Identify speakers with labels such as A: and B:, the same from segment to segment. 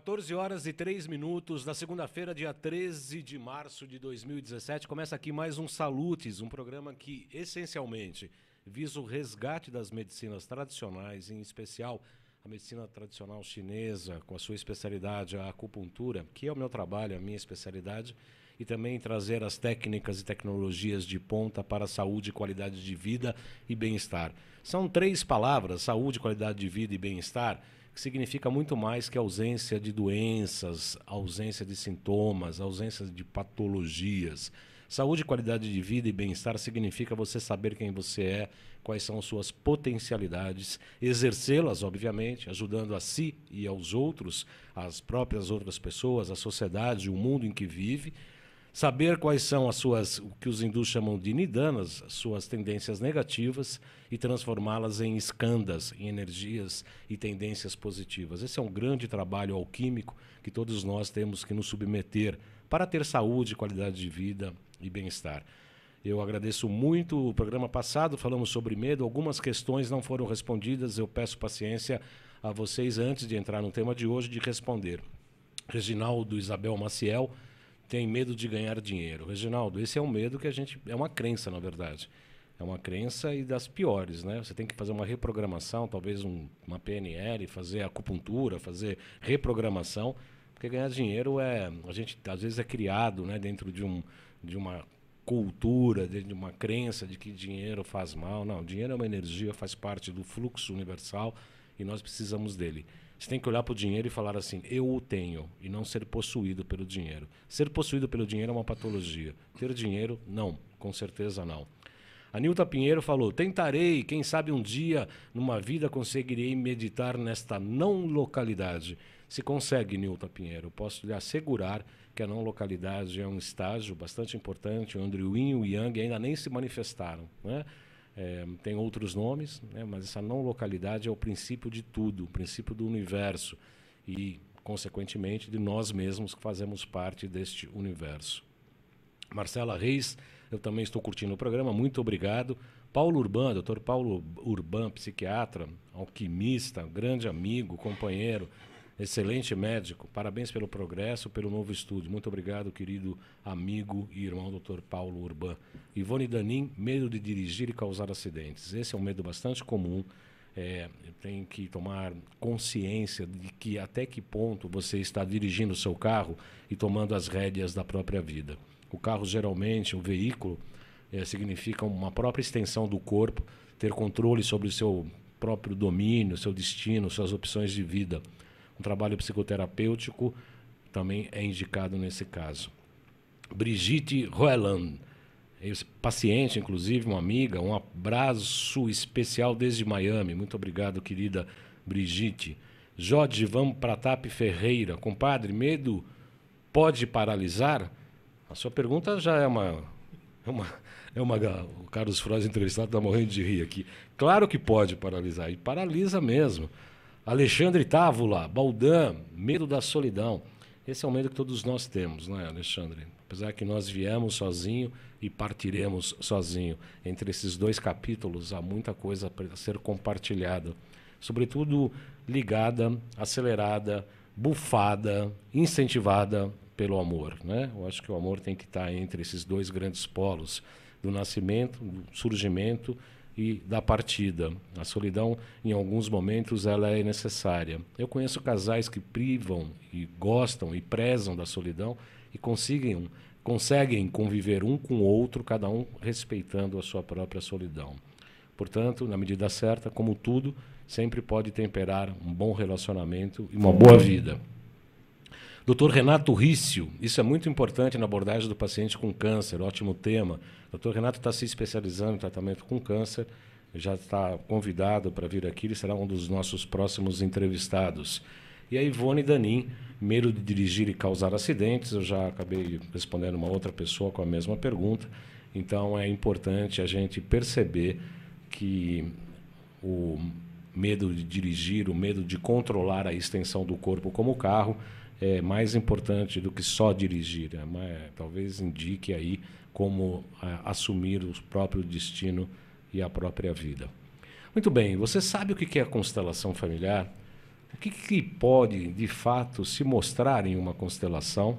A: 14 horas e 3 minutos, na segunda-feira, dia 13 de março de 2017, começa aqui mais um Salutes, um programa que essencialmente visa o resgate das medicinas tradicionais, em especial a medicina tradicional chinesa, com a sua especialidade, a acupuntura, que é o meu trabalho, a minha especialidade, e também trazer as técnicas e tecnologias de ponta para saúde, qualidade de vida e bem-estar. São três palavras: saúde, qualidade de vida e bem-estar que significa muito mais que ausência de doenças, ausência de sintomas, ausência de patologias. Saúde, qualidade de vida e bem-estar significa você saber quem você é, quais são suas potencialidades, exercê-las, obviamente, ajudando a si e aos outros, as próprias outras pessoas, a sociedade, o mundo em que vive saber quais são as suas, o que os hindus chamam de nidanas, suas tendências negativas e transformá-las em escandas, em energias e tendências positivas. Esse é um grande trabalho alquímico que todos nós temos que nos submeter para ter saúde, qualidade de vida e bem-estar. Eu agradeço muito o programa passado, falamos sobre medo, algumas questões não foram respondidas, eu peço paciência a vocês antes de entrar no tema de hoje de responder. Reginaldo Isabel Maciel, tem medo de ganhar dinheiro. Reginaldo, esse é um medo que a gente. É uma crença, na verdade. É uma crença e das piores, né? Você tem que fazer uma reprogramação, talvez um, uma PNL, fazer acupuntura, fazer reprogramação, porque ganhar dinheiro é. A gente às vezes é criado né, dentro de, um, de uma cultura, dentro de uma crença de que dinheiro faz mal. Não, dinheiro é uma energia, faz parte do fluxo universal e nós precisamos dele. Você tem que olhar para o dinheiro e falar assim: eu o tenho, e não ser possuído pelo dinheiro. Ser possuído pelo dinheiro é uma patologia. Ter dinheiro, não, com certeza não. A Nilta Pinheiro falou: tentarei, quem sabe um dia, numa vida, conseguirei meditar nesta não localidade. Se consegue, Nilta Pinheiro, posso lhe assegurar que a não localidade é um estágio bastante importante, onde o Yin e o Yang ainda nem se manifestaram. Né? É, tem outros nomes, né? mas essa não localidade é o princípio de tudo, o princípio do universo e, consequentemente, de nós mesmos que fazemos parte deste universo. Marcela Reis, eu também estou curtindo o programa, muito obrigado. Paulo Urban, doutor Paulo Urban, psiquiatra, alquimista, grande amigo, companheiro, Excelente médico, parabéns pelo progresso, pelo novo estúdio. Muito obrigado, querido amigo e irmão Dr. Paulo Urban. Ivone Danin, medo de dirigir e causar acidentes. Esse é um medo bastante comum. É, tem que tomar consciência de que até que ponto você está dirigindo o seu carro e tomando as rédeas da própria vida. O carro, geralmente, o veículo, é, significa uma própria extensão do corpo, ter controle sobre o seu próprio domínio, seu destino, suas opções de vida. Um trabalho psicoterapêutico também é indicado nesse caso. Brigitte Roeland, paciente, inclusive, uma amiga, um abraço especial desde Miami. Muito obrigado, querida Brigitte. Jorge Van Pratap Ferreira, compadre, medo pode paralisar? A sua pergunta já é uma. É uma, é uma o Carlos Frois, entrevistado, está morrendo de rir aqui. Claro que pode paralisar, e paralisa mesmo. Alexandre Távola, Baldan, medo da solidão. Esse é o medo que todos nós temos, não é, Alexandre? Apesar que nós viemos sozinho e partiremos sozinho. Entre esses dois capítulos há muita coisa para ser compartilhada, sobretudo ligada, acelerada, bufada, incentivada pelo amor, né? Eu acho que o amor tem que estar tá entre esses dois grandes polos do nascimento, do surgimento e da partida. A solidão, em alguns momentos, ela é necessária. Eu conheço casais que privam e gostam e prezam da solidão e conseguem, conseguem conviver um com o outro, cada um respeitando a sua própria solidão. Portanto, na medida certa, como tudo, sempre pode temperar um bom relacionamento e uma boa vida. Dr. Renato Rício, isso é muito importante na abordagem do paciente com câncer, ótimo tema. Dr. Renato está se especializando em tratamento com câncer, já está convidado para vir aqui, ele será um dos nossos próximos entrevistados. E a Ivone Danin, medo de dirigir e causar acidentes, eu já acabei respondendo uma outra pessoa com a mesma pergunta. Então é importante a gente perceber que o medo de dirigir, o medo de controlar a extensão do corpo como o carro, é mais importante do que só dirigir. Né? É, talvez indique aí como é, assumir o próprio destino e a própria vida. Muito bem, você sabe o que é a constelação familiar? O que, que pode, de fato, se mostrar em uma constelação?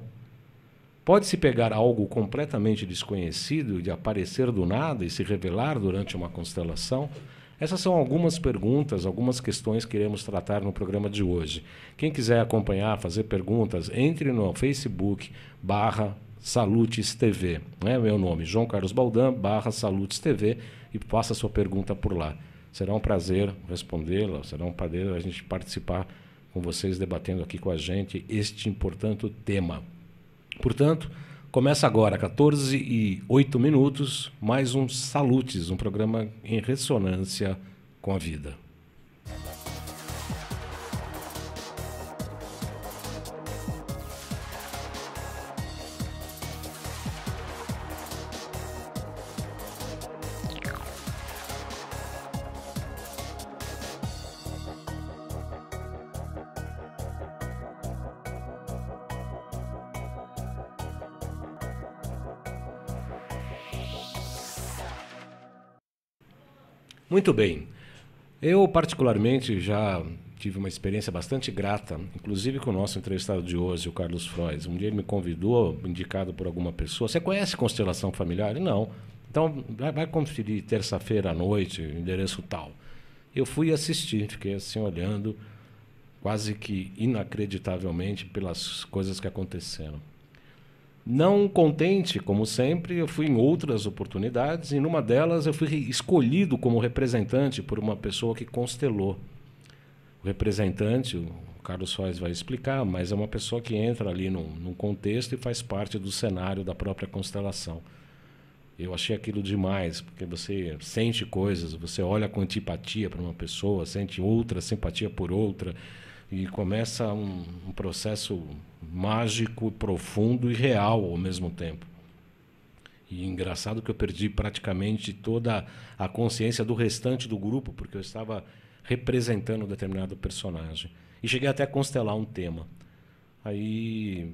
A: Pode-se pegar algo completamente desconhecido de aparecer do nada e se revelar durante uma constelação? Essas são algumas perguntas, algumas questões que iremos tratar no programa de hoje. Quem quiser acompanhar, fazer perguntas, entre no Facebook barra Salutes TV. Não é meu nome, João Carlos Baldan, barra Salutes TV, e faça sua pergunta por lá. Será um prazer respondê-la, será um prazer a gente participar com vocês, debatendo aqui com a gente este importante tema. Portanto, Começa agora, 14 e 8 minutos, mais um Salutes, um programa em ressonância com a vida. Muito bem. Eu, particularmente, já tive uma experiência bastante grata, inclusive com o nosso entrevistado de hoje, o Carlos Freud. Um dia ele me convidou, indicado por alguma pessoa. Você conhece Constelação Familiar? Não. Então, vai, conferir terça-feira à noite, endereço tal. Eu fui assistir, fiquei assim olhando, quase que inacreditavelmente, pelas coisas que aconteceram. Não contente, como sempre, eu fui em outras oportunidades e numa delas eu fui escolhido como representante por uma pessoa que constelou. O representante, o Carlos Soares vai explicar, mas é uma pessoa que entra ali num, num contexto e faz parte do cenário da própria constelação. Eu achei aquilo demais, porque você sente coisas, você olha com antipatia para uma pessoa, sente outra simpatia por outra, e começa um, um processo mágico, profundo e real ao mesmo tempo. E engraçado que eu perdi praticamente toda a consciência do restante do grupo, porque eu estava representando um determinado personagem. E cheguei até a constelar um tema. Aí,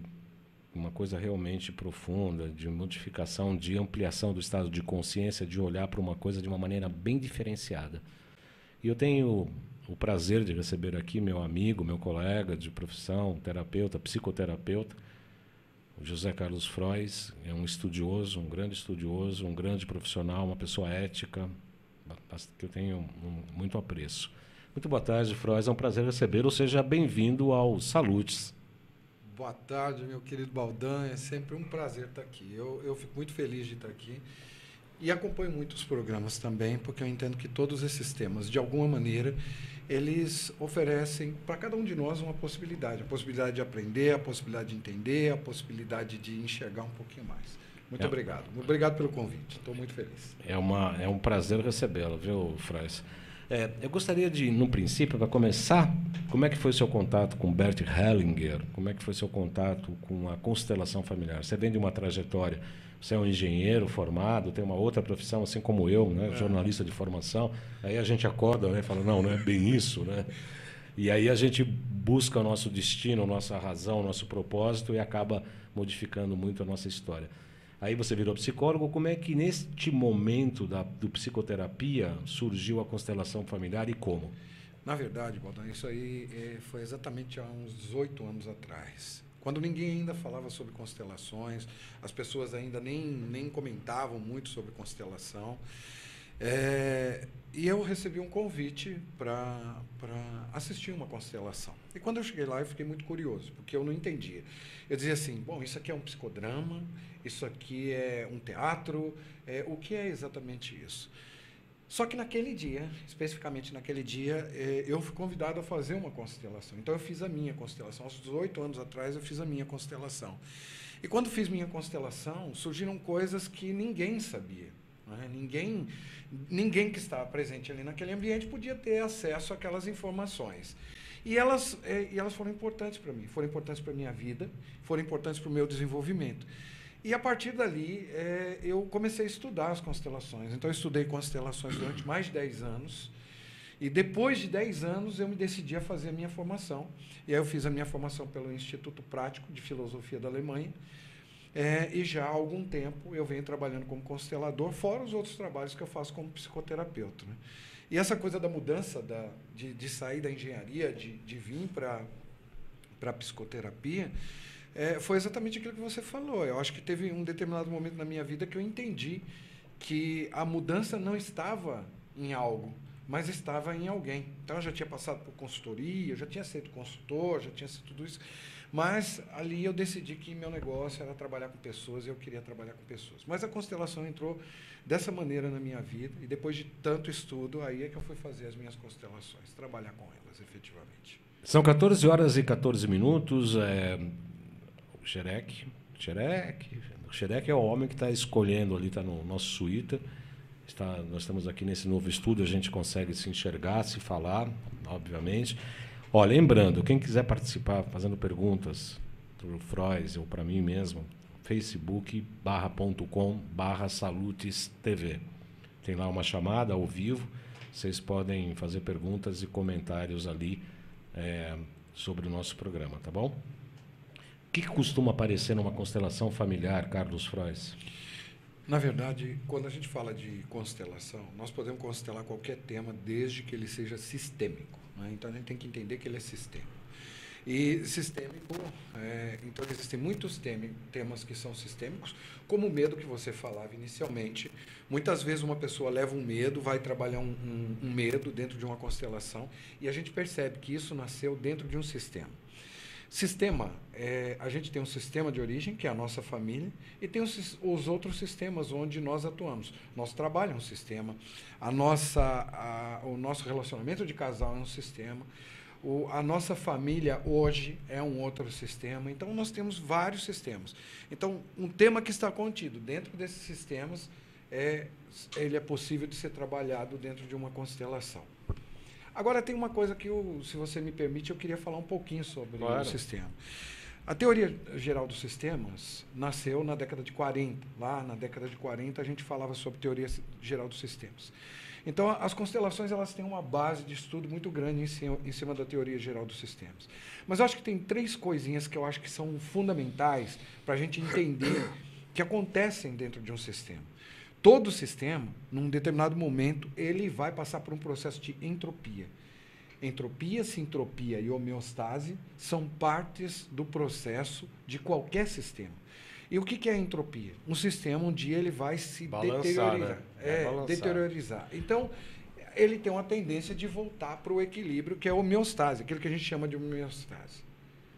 A: uma coisa realmente profunda, de modificação, de ampliação do estado de consciência, de olhar para uma coisa de uma maneira bem diferenciada. E eu tenho o prazer de receber aqui meu amigo, meu colega de profissão, terapeuta, psicoterapeuta, José Carlos Frois, é um estudioso, um grande estudioso, um grande profissional, uma pessoa ética, que eu tenho um, muito apreço. Muito boa tarde, Frois, é um prazer recebê-lo, seja bem-vindo ao Salutes.
B: Boa tarde, meu querido Baldan, é sempre um prazer estar aqui. Eu, eu fico muito feliz de estar aqui. E acompanho muitos programas também, porque eu entendo que todos esses temas, de alguma maneira, eles oferecem para cada um de nós uma possibilidade, a possibilidade de aprender, a possibilidade de entender, a possibilidade de enxergar um pouquinho mais. Muito é. obrigado. Obrigado pelo convite. Estou muito feliz.
A: É, uma, é um prazer recebê-lo, viu, Frais? É, eu gostaria de, no princípio, para começar, como é que foi seu contato com Bert Hellinger? Como é que foi seu contato com a constelação familiar? Você vem de uma trajetória você é um engenheiro formado, tem uma outra profissão, assim como eu, né? É. jornalista de formação. Aí a gente acorda né? e fala, não, não é bem isso. Né? E aí a gente busca o nosso destino, nossa razão, nosso propósito e acaba modificando muito a nossa história. Aí você virou psicólogo, como é que neste momento da do psicoterapia surgiu a constelação familiar e como?
B: Na verdade, Baldão, isso aí é, foi exatamente há uns 18 anos atrás. Quando ninguém ainda falava sobre constelações, as pessoas ainda nem, nem comentavam muito sobre constelação. É, e eu recebi um convite para assistir uma constelação. E quando eu cheguei lá, eu fiquei muito curioso, porque eu não entendia. Eu dizia assim: bom, isso aqui é um psicodrama, isso aqui é um teatro, é, o que é exatamente isso? Só que naquele dia, especificamente naquele dia, eh, eu fui convidado a fazer uma constelação. Então eu fiz a minha constelação. Aos 18 anos atrás eu fiz a minha constelação. E quando fiz minha constelação, surgiram coisas que ninguém sabia. Né? Ninguém, ninguém que estava presente ali naquele ambiente podia ter acesso àquelas informações. E elas, eh, e elas foram importantes para mim, foram importantes para a minha vida, foram importantes para o meu desenvolvimento. E a partir dali, é, eu comecei a estudar as constelações. Então, eu estudei constelações durante mais de 10 anos. E depois de 10 anos, eu me decidi a fazer a minha formação. E aí, eu fiz a minha formação pelo Instituto Prático de Filosofia da Alemanha. É, e já há algum tempo eu venho trabalhando como constelador, fora os outros trabalhos que eu faço como psicoterapeuta. Né? E essa coisa da mudança, da, de, de sair da engenharia, de, de vir para a psicoterapia, é, foi exatamente aquilo que você falou. Eu acho que teve um determinado momento na minha vida que eu entendi que a mudança não estava em algo, mas estava em alguém. Então eu já tinha passado por consultoria, eu já tinha sido consultor, já tinha sido tudo isso, mas ali eu decidi que meu negócio era trabalhar com pessoas e eu queria trabalhar com pessoas. Mas a constelação entrou dessa maneira na minha vida e depois de tanto estudo, aí é que eu fui fazer as minhas constelações, trabalhar com elas efetivamente.
A: São 14 horas e 14 minutos. É Xerec. Xerec. Xerec é o homem que está escolhendo ali, está no nosso suíte. Está, nós estamos aqui nesse novo estúdio, a gente consegue se enxergar, se falar, obviamente. Ó, lembrando, quem quiser participar fazendo perguntas para o Frois ou para mim mesmo, facebook.com barra Salutes TV. Tem lá uma chamada ao vivo, vocês podem fazer perguntas e comentários ali é, sobre o nosso programa, tá bom? que costuma aparecer numa constelação familiar, Carlos Frois?
B: Na verdade, quando a gente fala de constelação, nós podemos constelar qualquer tema desde que ele seja sistêmico. Né? Então a gente tem que entender que ele é sistêmico. E sistêmico, é, então existem muitos teme, temas que são sistêmicos, como o medo que você falava inicialmente. Muitas vezes uma pessoa leva um medo, vai trabalhar um, um, um medo dentro de uma constelação, e a gente percebe que isso nasceu dentro de um sistema. Sistema. É, a gente tem um sistema de origem, que é a nossa família, e tem os, os outros sistemas onde nós atuamos. Nosso trabalho é um sistema, a nossa, a, o nosso relacionamento de casal é um sistema, o, a nossa família hoje é um outro sistema. Então, nós temos vários sistemas. Então, um tema que está contido dentro desses sistemas, é, ele é possível de ser trabalhado dentro de uma constelação. Agora tem uma coisa que, eu, se você me permite, eu queria falar um pouquinho sobre claro. o sistema. A teoria geral dos sistemas nasceu na década de 40. Lá na década de 40 a gente falava sobre teoria geral dos sistemas. Então as constelações elas têm uma base de estudo muito grande em cima, em cima da teoria geral dos sistemas. Mas eu acho que tem três coisinhas que eu acho que são fundamentais para a gente entender que acontecem dentro de um sistema todo sistema, num determinado momento, ele vai passar por um processo de entropia. Entropia, sintropia e homeostase são partes do processo de qualquer sistema. E o que, é entropia? Um sistema um dia ele vai se balançar, deteriorar. Né? É, é deteriorizar. Então, ele tem uma tendência de voltar para o equilíbrio, que é a homeostase, aquilo que a gente chama de homeostase.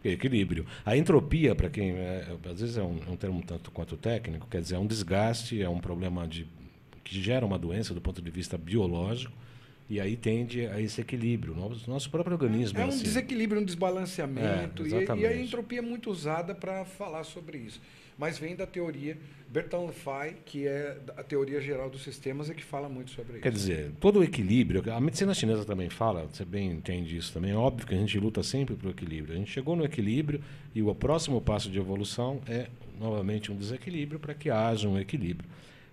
A: É equilíbrio. A entropia, para quem é, às vezes é um, é um, termo tanto quanto técnico, quer dizer, é um desgaste, é um problema de, que gera uma doença do ponto de vista biológico, e aí tende a esse equilíbrio. Nosso, nosso próprio organismo é, é um assim.
B: desequilíbrio, um desbalanceamento, é, e, e a entropia é muito usada para falar sobre isso mas vem da teoria Bertrand Lefay, que é a teoria geral dos sistemas e que fala muito sobre isso. Quer
A: dizer, todo o equilíbrio, a medicina chinesa também fala, você bem entende isso também, é óbvio que a gente luta sempre para o equilíbrio. A gente chegou no equilíbrio e o próximo passo de evolução é novamente um desequilíbrio para que haja um equilíbrio.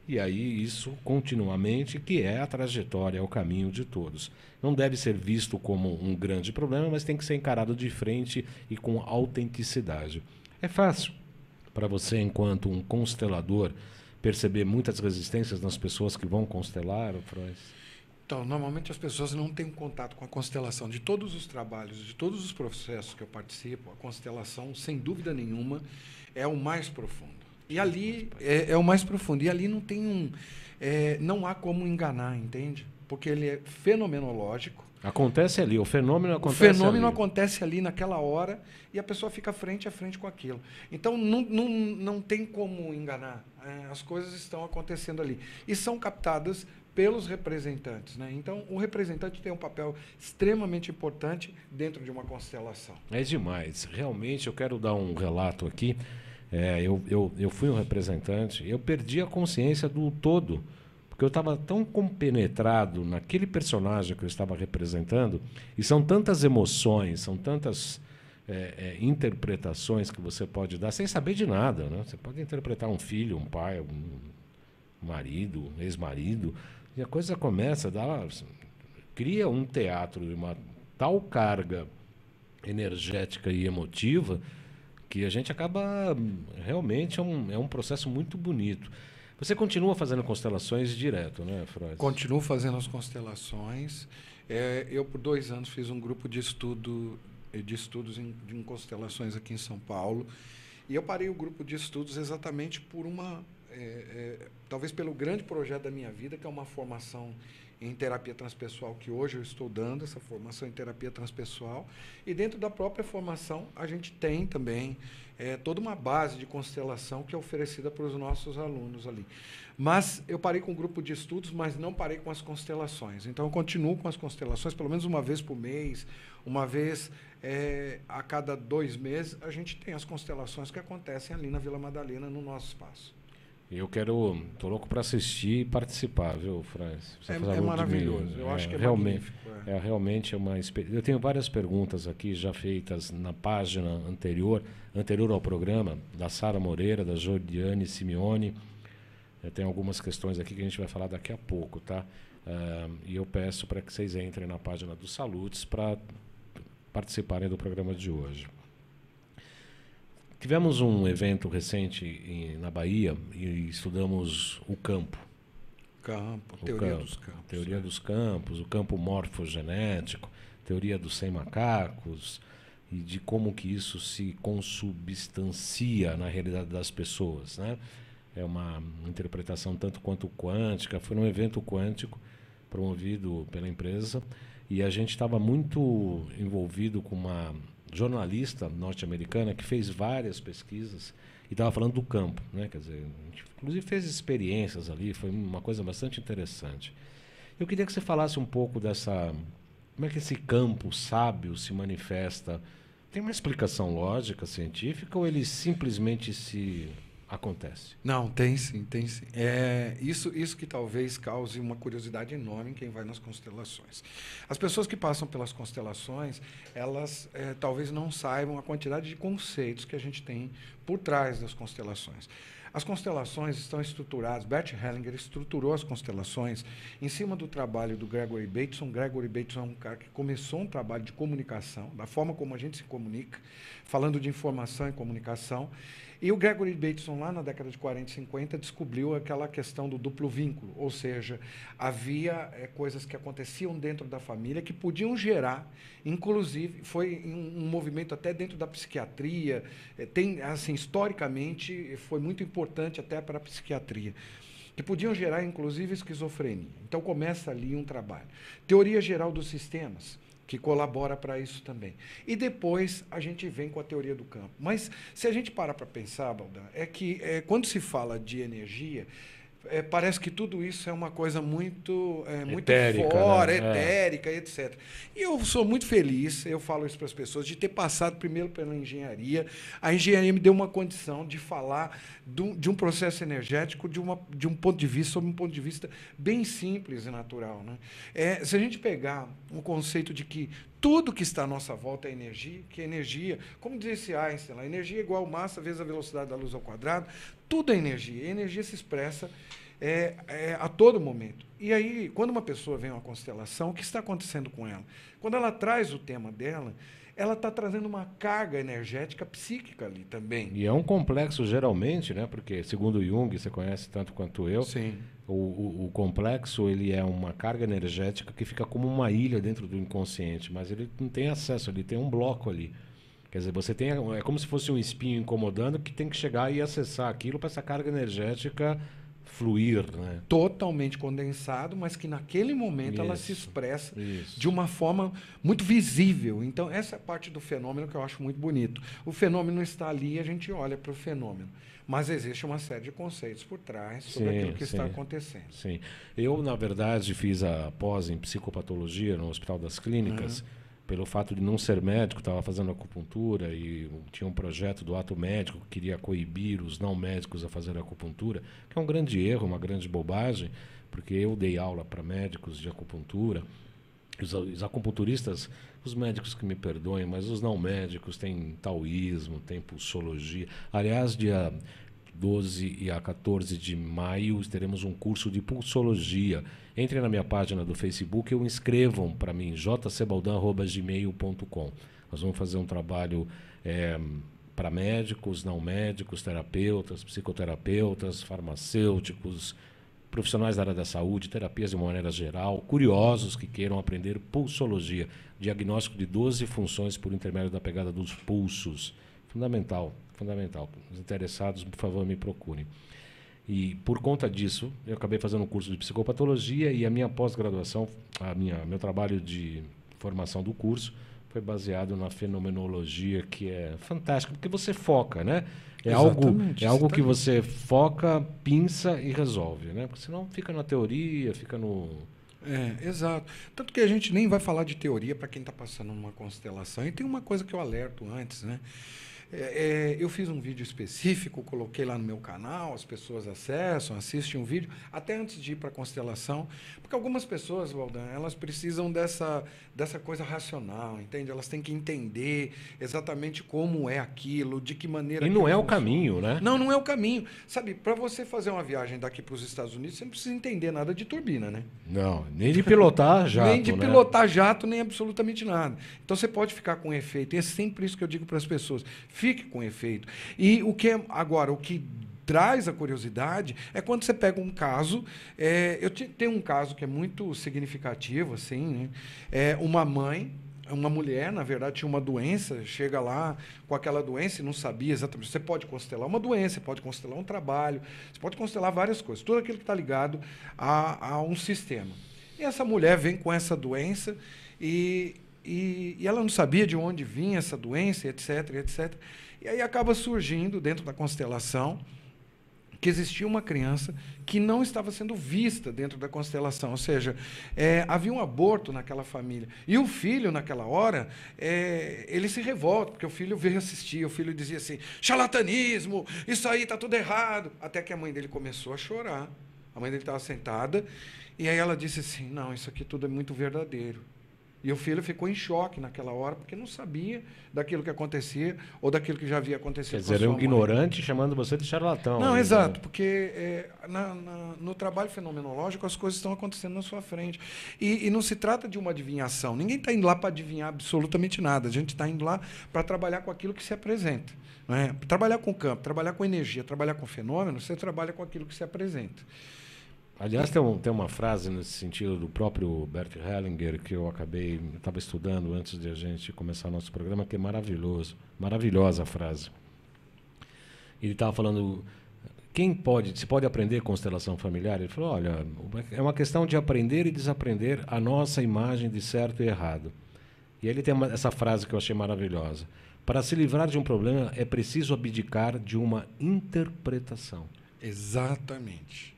A: E aí isso continuamente, que é a trajetória, é o caminho de todos. Não deve ser visto como um grande problema, mas tem que ser encarado de frente e com autenticidade. É fácil para você, enquanto um constelador, perceber muitas resistências nas pessoas que vão constelar, Frois?
B: Então, normalmente as pessoas não têm um contato com a constelação. De todos os trabalhos, de todos os processos que eu participo, a constelação, sem dúvida nenhuma, é o mais profundo. E ali é, é o mais profundo. E ali não tem um. É, não há como enganar, entende? Porque ele é fenomenológico,
A: Acontece ali, o fenômeno acontece. O fenômeno ali.
B: acontece ali naquela hora e a pessoa fica frente a frente com aquilo. Então não, não, não tem como enganar. Né? As coisas estão acontecendo ali. E são captadas pelos representantes. Né? Então, o representante tem um papel extremamente importante dentro de uma constelação.
A: É demais. Realmente, eu quero dar um relato aqui. É, eu, eu, eu fui um representante, eu perdi a consciência do todo porque eu estava tão compenetrado naquele personagem que eu estava representando, e são tantas emoções, são tantas é, é, interpretações que você pode dar sem saber de nada. Né? Você pode interpretar um filho, um pai, um marido, um ex-marido, e a coisa começa, dá, cria um teatro de uma tal carga energética e emotiva que a gente acaba realmente é um, é um processo muito bonito. Você continua fazendo constelações direto, né, Freud? Continuo fazendo as constelações.
B: É, eu, por dois anos, fiz um grupo de estudo eh, de estudos em, de constelações aqui em São Paulo. E eu parei o grupo de estudos exatamente por uma. É, é, talvez pelo grande projeto da minha vida, que é uma formação em terapia transpessoal, que hoje eu estou dando, essa formação em terapia transpessoal. E dentro da própria formação, a gente tem também é, toda uma base de constelação que é oferecida para os nossos alunos ali. Mas eu parei com o grupo de estudos, mas não parei com as constelações. Então, eu continuo com as constelações, pelo menos uma vez por mês, uma vez é, a cada dois meses, a gente tem as constelações que acontecem ali na Vila Madalena, no nosso espaço.
A: Eu quero. tô louco para assistir e participar, viu, Franz? é, é maravilhoso. Né? Eu é, acho que é realmente, é. é realmente é uma Eu tenho várias perguntas aqui já feitas na página anterior, anterior ao programa, da Sara Moreira, da Jordiane Simeone. É, tem algumas questões aqui que a gente vai falar daqui a pouco, tá? Uh, e eu peço para que vocês entrem na página do Salutes para participarem do programa de hoje. Tivemos um evento recente em, na Bahia e estudamos o campo.
B: Campo, o teoria campo, dos campos.
A: Teoria né? dos campos, o campo morfogenético, teoria dos sem macacos e de como que isso se consubstancia na realidade das pessoas, né? É uma interpretação tanto quanto quântica. Foi um evento quântico promovido pela empresa e a gente estava muito envolvido com uma jornalista norte-americana que fez várias pesquisas e estava falando do campo, né? Quer dizer, a gente, inclusive fez experiências ali, foi uma coisa bastante interessante. Eu queria que você falasse um pouco dessa como é que esse campo sábio se manifesta? Tem uma explicação lógica, científica, ou ele simplesmente se acontece. Não, tem sim, tem sim. É,
B: isso, isso que talvez cause uma curiosidade enorme em quem vai nas constelações. As pessoas que passam pelas constelações, elas é, talvez não saibam a quantidade de conceitos que a gente tem por trás das constelações. As constelações estão estruturadas, Bert Hellinger estruturou as constelações em cima do trabalho do Gregory Bateson. Gregory Bateson é um cara que começou um trabalho de comunicação, da forma como a gente se comunica, falando de informação e comunicação. E o Gregory Bateson, lá na década de 40 e 50, descobriu aquela questão do duplo vínculo, ou seja, havia é, coisas que aconteciam dentro da família que podiam gerar, inclusive, foi um, movimento até dentro da psiquiatria, é, tem, assim, historicamente, foi muito importante até para a psiquiatria que podiam gerar inclusive esquizofrenia. Então começa ali um trabalho. Teoria geral dos sistemas que colabora para isso também. E depois a gente vem com a teoria do campo. Mas se a gente parar para pensar, Baldan, é que é, quando se fala de energia, é, parece que tudo isso é uma coisa muito, é, muito etérica, né? fora, né? etérica, é. etc. E eu sou muito feliz, eu falo isso para as pessoas, de ter passado primeiro pela engenharia. A engenharia me deu uma condição de falar do, de um processo energético de, uma, de um ponto de vista, sob um ponto de vista bem simples e natural. Né? É, se a gente pegar um conceito de que tudo que está à nossa volta é energia, que é energia, como disse Einstein, a energia é igual massa vezes a velocidade da luz ao quadrado, tudo é energia. A energia se expressa é, é, a todo momento. E aí, quando uma pessoa vem a uma constelação, o que está acontecendo com ela? Quando ela traz o tema dela, ela está trazendo uma carga energética psíquica
A: ali também. E é um complexo geralmente, né? Porque segundo Jung, você conhece tanto quanto eu, Sim. O, o, o, complexo ele é uma carga energética que fica como uma ilha dentro do inconsciente, mas ele não tem acesso, ele tem um bloco ali. Quer dizer, você tem. É como se fosse um espinho incomodando que tem que chegar e acessar aquilo para essa carga energética fluir, né? Totalmente condensado, mas que naquele momento isso, ela se
B: expressa isso. de uma forma muito visível. Então, essa é a parte do fenômeno que eu acho muito bonito. O fenômeno está ali e a gente olha para o fenômeno. Mas existe uma série de conceitos por trás sobre sim, aquilo que sim, está acontecendo.
A: Sim. Eu, na verdade, fiz a pós em psicopatologia no Hospital das Clínicas. Uhum pelo fato de não ser médico, estava fazendo acupuntura e tinha um projeto do ato médico que queria coibir os não médicos a fazer acupuntura, que é um grande erro, uma grande bobagem, porque eu dei aula para médicos de acupuntura. Os, os, acupunturistas, os médicos que me perdoem, mas os não médicos têm taoísmo, têm pulsologia. Aliás, dia 12 e a 14 de maio teremos um curso de pulsologia Entrem na minha página do Facebook ou inscrevam para mim, jcbaldan.gmail.com. Nós vamos fazer um trabalho é, eh, para médicos, não médicos, terapeutas, psicoterapeutas, farmacêuticos, profissionais da área da saúde, terapias de uma maneira geral, curiosos que queiram aprender pulsologia, diagnóstico de 12 funções por intermédio da pegada dos pulsos. Fundamental, fundamental. Os interessados, por favor, me procurem. E por conta disso, eu acabei fazendo um curso de psicopatologia e a minha pós-graduação, a minha meu trabalho de formação do curso foi baseado na fenomenologia que é fantástica, porque você foca, né? É algo, é algo que você foca, pinça e resolve, né? Porque senão fica na teoria, fica no
B: é, exato. Tanto que
A: a gente nem vai falar
B: de teoria para quem está passando numa constelação. E tem uma coisa que eu alerto antes, né? É, é, eu fiz um vídeo específico, coloquei lá no meu canal, as pessoas acessam, assistem um vídeo, até antes de ir para a constelação, porque algumas pessoas, Valdan, elas precisam dessa, dessa coisa racional, entende? Elas têm que entender exatamente como é aquilo, de que maneira. E não é o caminho, né? Não, não é o caminho. Sabe, para você fazer uma viagem daqui para os Estados Unidos, você não precisa entender nada de turbina, né?
A: Não, nem de pilotar jato. nem de né? pilotar
B: jato, nem absolutamente nada. Então você pode ficar com efeito. E é sempre isso que eu digo para as pessoas fique com efeito. E o que é, agora, o que traz a curiosidade é quando você pega um caso. É, eu tenho um caso que é muito significativo, assim, né? É uma mãe uma mulher, na verdade, tinha uma doença, chega lá com aquela doença e não sabia exatamente. Você pode constelar uma doença, pode constelar um trabalho, você pode constelar várias coisas, tudo aquilo que está ligado a, a um sistema. E essa mulher vem com essa doença e e, e, ela não sabia de onde vinha essa doença, etc, etc. E aí acaba surgindo, dentro da constelação, que existia uma criança que não estava sendo vista dentro da constelação, ou seja, é, havia um aborto naquela família. E o filho, naquela hora, é, ele se revolta, porque o filho veio assistir, o filho dizia assim: charlatanismo, isso aí está tudo errado. Até que a mãe dele começou a chorar. A mãe dele estava sentada, e aí ela disse assim: não, isso aqui tudo é muito verdadeiro. E o filho ficou em choque naquela hora, porque não sabia daquilo que acontecia ou daquilo que já havia acontecido. Quer dizer, era é um
A: ignorante chamando você de charlatão. Não, aí, né? exato, né?
B: porque é, na, na, no trabalho fenomenológico as coisas estão acontecendo na sua frente. E, e não se trata de uma adivinhação. Ninguém está indo lá para adivinhar absolutamente nada. A gente está indo lá para trabalhar com aquilo que se apresenta. Né? Trabalhar com campo, trabalhar com energia, trabalhar com fenômeno, você trabalha com aquilo que se apresenta.
A: Aliás, tem, um, tem uma frase nesse sentido do próprio Bert Hellinger que eu acabei, estava estudando antes de a gente começar nosso programa, que é maravilhoso, maravilhosa a frase. Ele estava falando, quem pode, se pode aprender constelação familiar? Ele falou, olha, é uma questão de aprender e desaprender a nossa imagem de certo e errado. E aí ele tem uma, essa frase que eu achei maravilhosa. Para se livrar de um problema, é preciso abdicar de uma interpretação. Exatamente.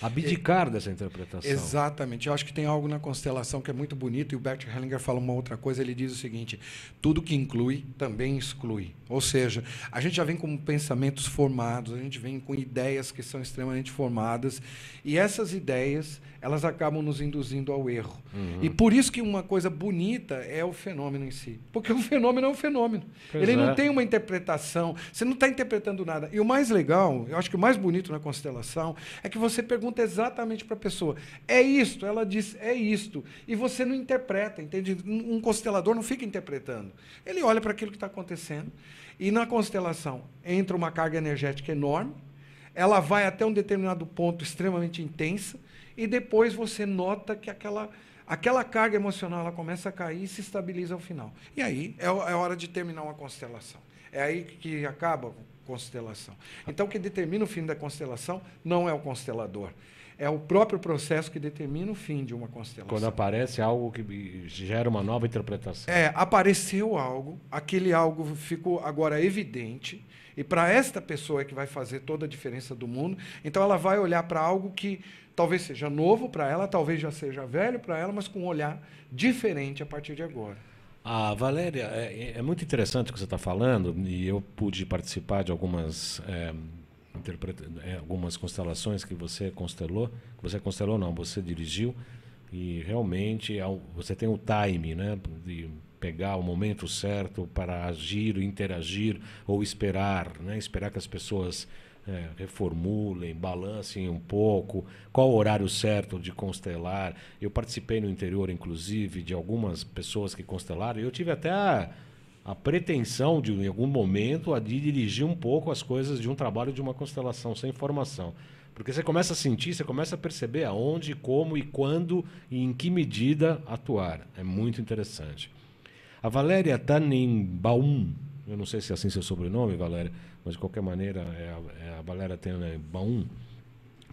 A: Abdicar dessa interpretação.
B: Exatamente. Eu acho que tem algo na constelação que é muito bonito, e o Bert Hellinger fala uma outra coisa, ele diz o seguinte: tudo que inclui também exclui. Ou seja, a gente já vem com pensamentos formados, a gente vem com ideias que são extremamente formadas, e essas ideias elas acabam nos induzindo ao erro. Uhum. E por isso que uma coisa bonita é o fenômeno em si. Porque o fenômeno é um fenômeno. Pois Ele é. não tem uma interpretação, você não está interpretando nada. E o mais legal, eu acho que o mais bonito na constelação, é que você pergunta exatamente para a pessoa: é isto? Ela diz: é isto. E você não interpreta, entende? Um constelador não fica interpretando. Ele olha para aquilo que está acontecendo. E na constelação entra uma carga energética enorme, ela vai até um determinado ponto extremamente intensa e depois você nota que aquela, aquela carga emocional ela começa a cair e se estabiliza ao final. E aí é, é hora de terminar uma constelação. É aí que acaba a constelação. Então, quem determina o fim da constelação não é o constelador. É o próprio processo que determina o fim de uma constelação. Quando
A: aparece algo que gera uma nova interpretação.
B: É, apareceu algo, aquele algo ficou agora evidente, e para esta pessoa é que vai fazer toda a diferença do mundo. Então ela vai olhar para algo que talvez seja novo para ela, talvez já seja velho para ela, mas com um olhar diferente a partir de agora.
A: Ah, Valéria, é, é, é muito interessante o que você está falando, e eu pude participar de algumas. É interpreta é, algumas constelações que você constelou, que você constelou não, você dirigiu e realmente você tem o time, né, de pegar o momento certo para agir, interagir ou esperar, né, esperar que as pessoas é, reformulem, balancem um pouco, qual o horário certo de constelar. Eu participei no interior, inclusive, de algumas pessoas que constelaram. Eu tive até a a pretensão de, em algum momento, a de dirigir um pouco as coisas de um trabalho de uma constelação sem formação. Porque você começa a sentir, você começa a perceber aonde, como e quando e em que medida atuar. É muito interessante. A Valéria Tannenbaum, eu não sei se é assim seu sobrenome, Valéria, mas de qualquer maneira é a, é a Valéria Tannenbaum,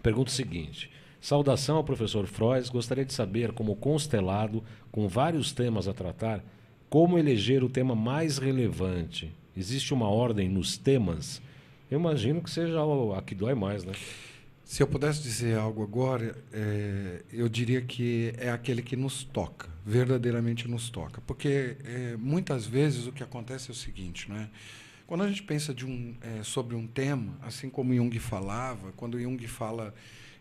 A: pergunta o seguinte. Saudação ao professor Frois, gostaria de saber como constelado, com vários temas a tratar, como eleger o tema mais relevante? Existe uma ordem nos temas? Eu imagino que seja a que dói mais, né? Se eu pudesse dizer algo
B: agora, é, eu diria que é aquele que nos toca, verdadeiramente nos toca. Porque é, muitas vezes o que acontece é o seguinte, né? Quando a gente pensa um, é, sobre um tema, assim como Jung falava, quando Jung fala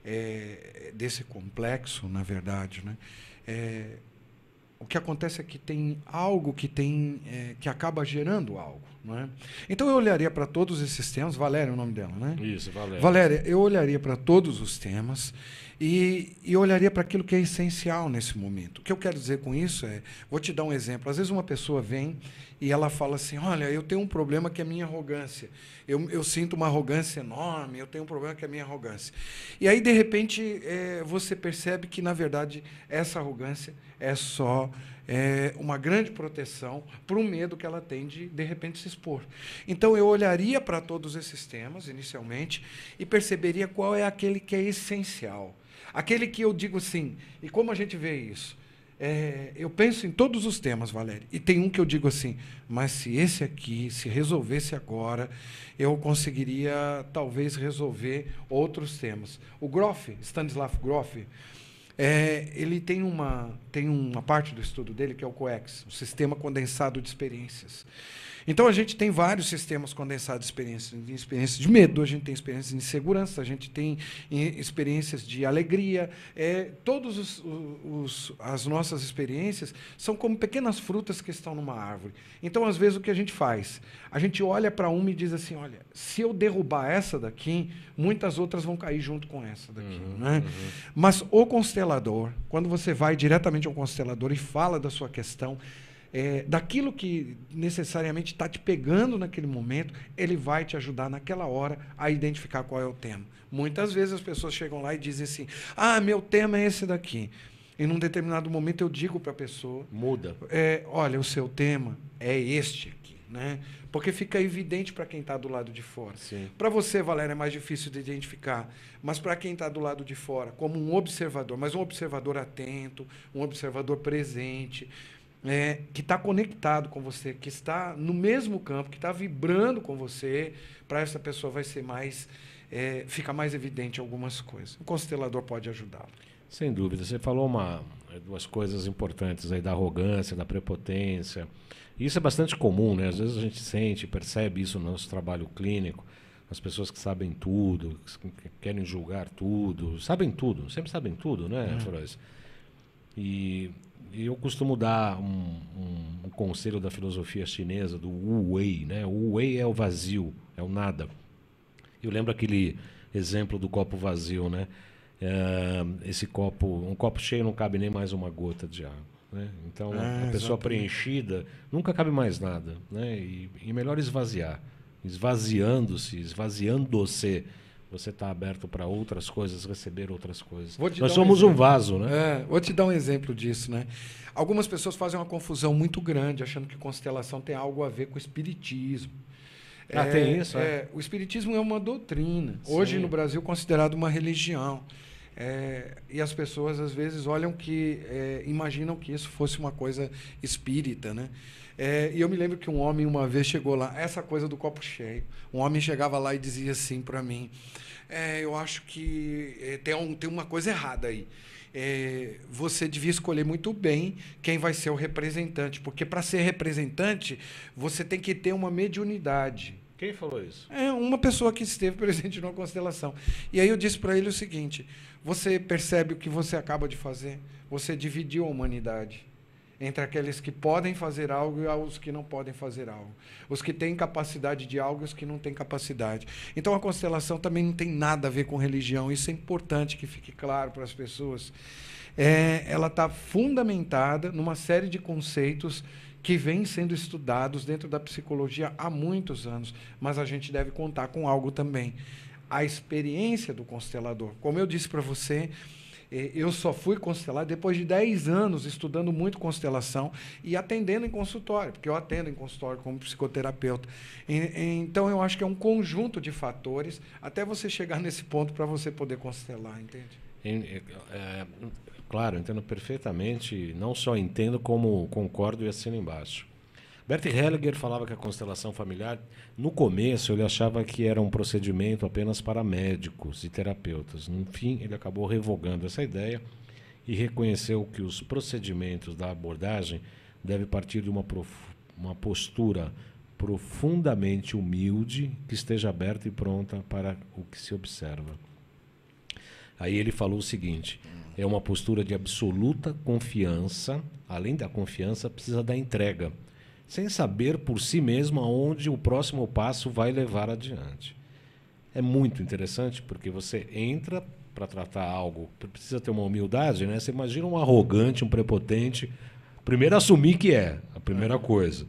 B: é, desse complexo, na verdade, né? É, o que acontece é que tem algo que tem é, que acaba gerando algo. É? Então eu olharia para todos esses temas, Valéria é o nome dela, né? Isso, Valéria. Valéria, eu olharia para todos os temas e, e olharia para aquilo que é essencial nesse momento. O que eu quero dizer com isso é, vou te dar um exemplo. Às vezes uma pessoa vem e ela fala assim: Olha, eu tenho um problema que é a minha arrogância. Eu, eu sinto uma arrogância enorme, eu tenho um problema que é a minha arrogância. E aí, de repente, é, você percebe que, na verdade, essa arrogância é só é, uma grande proteção para o medo que ela tem de, de repente, se expor. Então, eu olharia para todos esses temas, inicialmente, e perceberia qual é aquele que é essencial. Aquele que eu digo assim, e como a gente vê isso? É, eu penso em todos os temas, Valéria, e tem um que eu digo assim, mas se esse aqui se resolvesse agora, eu conseguiria talvez resolver outros temas. O Groff, Stanislav Groff, é, ele tem uma, tem uma parte do estudo dele que é o COEX, o Sistema Condensado de Experiências. Então a gente tem vários sistemas condensados de experiências. De experiências de medo, a gente tem experiências de insegurança, a gente tem eh, experiências de alegria. É, eh, todas os, os, as nossas experiências são como pequenas frutas que estão numa árvore. Então, às vezes, o que a gente faz? A gente olha para uma e diz assim: olha, se eu derrubar essa daqui, muitas outras vão cair junto com essa daqui. Uhum, né? Uhum. Mas o constelador, quando você vai diretamente ao constelador e fala da sua questão, é, daquilo que necessariamente está te pegando naquele momento, ele vai te ajudar naquela hora a identificar qual é o tema. Muitas vezes as pessoas chegam lá e dizem assim: ah, meu tema é esse daqui. E num determinado momento eu digo para a pessoa: muda. É, olha, o seu tema é este aqui. Né? Porque fica evidente para quem está do lado de fora. Para você, Valéria, é mais difícil de identificar, mas para quem está do lado de fora, como um observador, mas um observador atento, um observador presente, é, que está conectado com você, que está no mesmo campo, que está vibrando com você, para essa pessoa vai ser mais. É, fica mais evidente algumas coisas. O constelador pode ajudá-lo.
A: Sem dúvida. Você falou uma, é, duas coisas importantes aí da arrogância, da prepotência. Isso é bastante comum, né? Às vezes a gente sente, percebe isso no nosso trabalho clínico. As pessoas que sabem tudo, que querem julgar tudo, sabem tudo, sempre sabem tudo, né, é. E eu costumo dar um, um, um, conselho da filosofia chinesa, do Wu Wei. Né? O Wei é o vazio, é o nada. Eu lembro aquele exemplo do copo vazio, né? É, esse copo, um copo cheio não cabe nem mais uma gota de água. Né? Então, ah, a pessoa exatamente. preenchida nunca cabe mais nada. Né? E, e melhor esvaziar. Esvaziando-se, esvaziando-se você está aberto para outras coisas, receber outras coisas. Nós somos um, um vaso, né?
B: É, vou te dar um exemplo disso, né? Algumas pessoas fazem uma confusão muito grande, achando que constelação tem algo a ver com espiritismo. Ah, é, tem isso? É. é. o espiritismo é uma doutrina. Sim. Hoje no Brasil considerado uma religião. É, e as pessoas às vezes olham que é, imaginam que isso fosse uma coisa espírita, né? É, e eu me lembro que um homem uma vez chegou lá, essa coisa do copo cheio. Um homem chegava lá e dizia assim para mim: é, Eu acho que é, tem, um, tem uma coisa errada aí. É, você devia escolher muito bem quem vai ser o representante, porque para ser representante você tem que ter uma mediunidade.
A: Quem falou isso?
B: É uma pessoa que esteve presente numa constelação. E aí eu disse para ele o seguinte: você percebe o que você acaba de fazer? Você dividiu a humanidade entre aqueles que podem fazer algo e os que não podem fazer algo, os que têm capacidade de algo e os que não têm capacidade. Então a constelação também não tem nada a ver com religião, isso é importante que fique claro para as pessoas. É, ela está fundamentada numa série de conceitos que vêm sendo estudados dentro da psicologia há muitos anos, mas a gente deve contar com algo também. A experiência do constelador. Como eu disse para você, é, eu só fui constelar depois de 10 anos estudando muito constelação e atendendo em consultório, porque eu atendo em consultório como psicoterapeuta. então, eu acho que é um conjunto de fatores até você chegar nesse ponto para você poder constelar, entende?
A: É, é, claro, entendo perfeitamente. Não só entendo, como concordo e assino embaixo. Bert Hellinger falava que a constelação familiar, no começo, ele achava que era um procedimento apenas para médicos e terapeutas. No fim, ele acabou revogando essa ideia e reconheceu que os procedimentos da abordagem devem partir de uma, uma postura profundamente humilde que esteja aberta e pronta para o que se observa. Aí ele falou o seguinte: é uma postura de absoluta confiança. Além da confiança, precisa da entrega sem saber por si mesmo aonde o próximo passo vai levar adiante. É muito interessante porque você entra para tratar algo, precisa ter uma humildade, né? Você imagina um arrogante, um prepotente, primeiro assumir que é, a primeira é. coisa.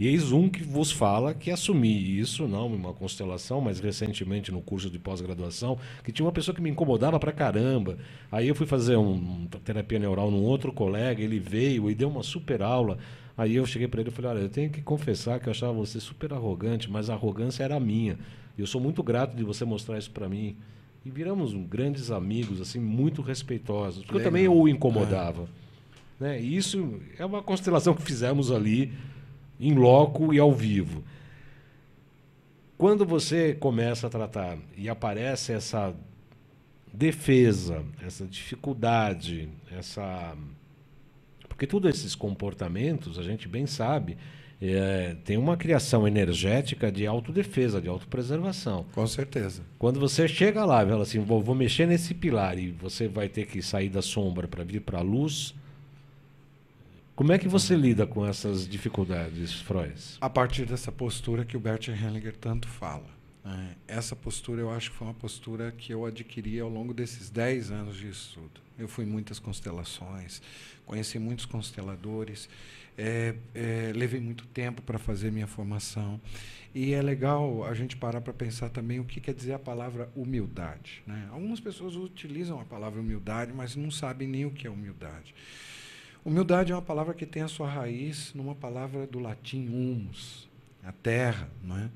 A: E eis um que vos fala que assumi isso, não uma constelação, mas recentemente no curso de pós-graduação, que tinha uma pessoa que me incomodava pra caramba. Aí eu fui fazer uma terapia neural num outro colega, ele veio e deu uma super aula. Aí eu cheguei para ele e falei: Olha, eu tenho que confessar que eu achava você super arrogante, mas a arrogância era minha. E eu sou muito grato de você mostrar isso para mim. E viramos grandes amigos, assim, muito respeitosos. Porque Legal. eu né? também o é. incomodava. É. Né? E isso é uma constelação que fizemos ali, em loco e ao vivo. Quando você começa a tratar e aparece essa defesa, essa dificuldade, essa porque todos esses comportamentos, a gente bem sabe, é, tem uma criação energética de autodefesa, de autopreservação. Com certeza. Quando você chega lá e fala assim, vou, vou mexer nesse pilar e você vai ter que sair da sombra para vir para a luz, como é que você lida com essas dificuldades, Freud?
B: A partir dessa postura que o Bert Hellinger tanto fala. Né? Essa postura eu acho que foi uma postura que eu adquiri ao longo desses 10 anos de estudo. Eu fui muitas constelações, conheci muitos consteladores, é, é, levei muito tempo para fazer minha formação. E é legal a gente parar para pensar também o que quer dizer a palavra humildade. Né? Algumas pessoas utilizam a palavra humildade, mas não sabem nem o que é humildade. Humildade é uma palavra que tem a sua raiz numa palavra do latim humus, a terra, não É,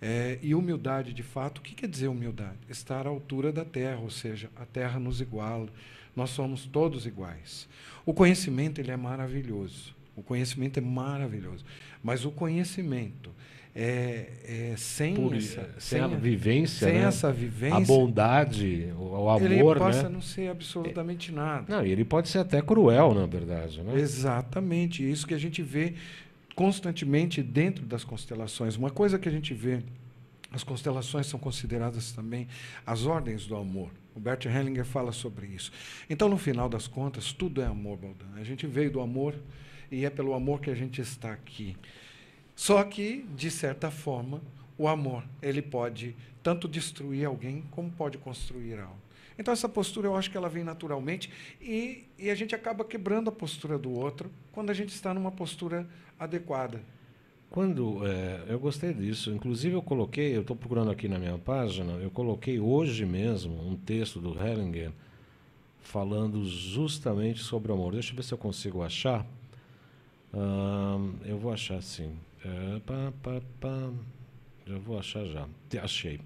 B: é e humildade, de fato, o que quer dizer humildade? Estar à altura da terra, ou seja, a terra nos iguala, nós somos todos iguais. O conhecimento ele é maravilhoso. O conhecimento é maravilhoso. Mas o conhecimento é, é sem, Por, essa, sem, sem, a vivência, sem né? essa vivência, a
A: bondade, o, o amor, ele possa né? não
B: ser absolutamente nada.
A: Não, ele pode ser até cruel, na verdade, né? Exatamente. Isso que a gente
B: vê constantemente dentro das constelações. Uma coisa que a gente vê, as constelações são consideradas também as ordens do amor. O Bert Hellinger fala sobre isso. Então, no final das contas, tudo é amor, Baldan. A gente veio do amor e é pelo amor que a gente está aqui. Só que, de certa forma, o amor ele pode tanto destruir alguém como pode construir algo. Então, essa postura eu acho que ela vem naturalmente e, e a gente acaba quebrando a postura do outro quando a gente está numa postura adequada.
A: Quando é, eu gostei disso, inclusive eu coloquei, eu estou procurando aqui na minha página, eu coloquei hoje mesmo um texto do Hellinger falando justamente sobre o amor. Deixa eu ver se eu consigo achar. eu vou achar sim. É, pá, pá, pá. Já vou achar já. Achei.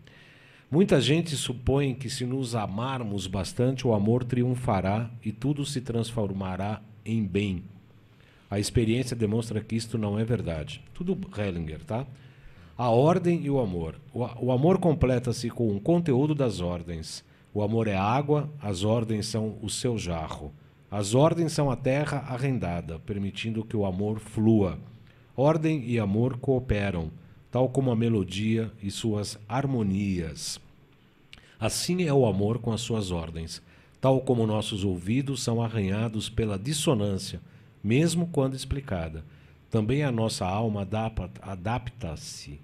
A: Muita gente supõe que se nos amarmos bastante, o amor triunfará e tudo se transformará em bem a experiência demonstra que isto não é verdade. Tudo Hellinger, tá? A ordem e o amor. O, o amor completa-se com o conteúdo das ordens. O amor é água, as ordens são o seu jarro. As ordens são a terra arrendada, permitindo que o amor flua. Ordem e amor cooperam, tal como a melodia e suas harmonias. Assim é o amor com as suas ordens, tal como nossos ouvidos são arranhados pela dissonância mesmo quando explicada. Também a nossa alma adapta-se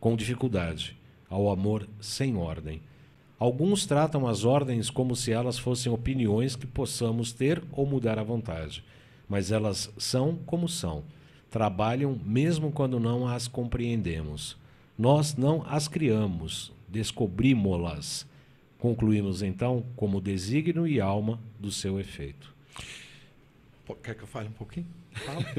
A: com dificuldade ao amor sem ordem. Alguns tratam as ordens como se elas fossem opiniões que possamos ter ou mudar à vontade, mas elas são como são. Trabalham mesmo quando não as compreendemos. Nós não as criamos, descobrimo-las. Concluímos então como desígnio e alma do seu efeito. Quer que eu fale um pouquinho?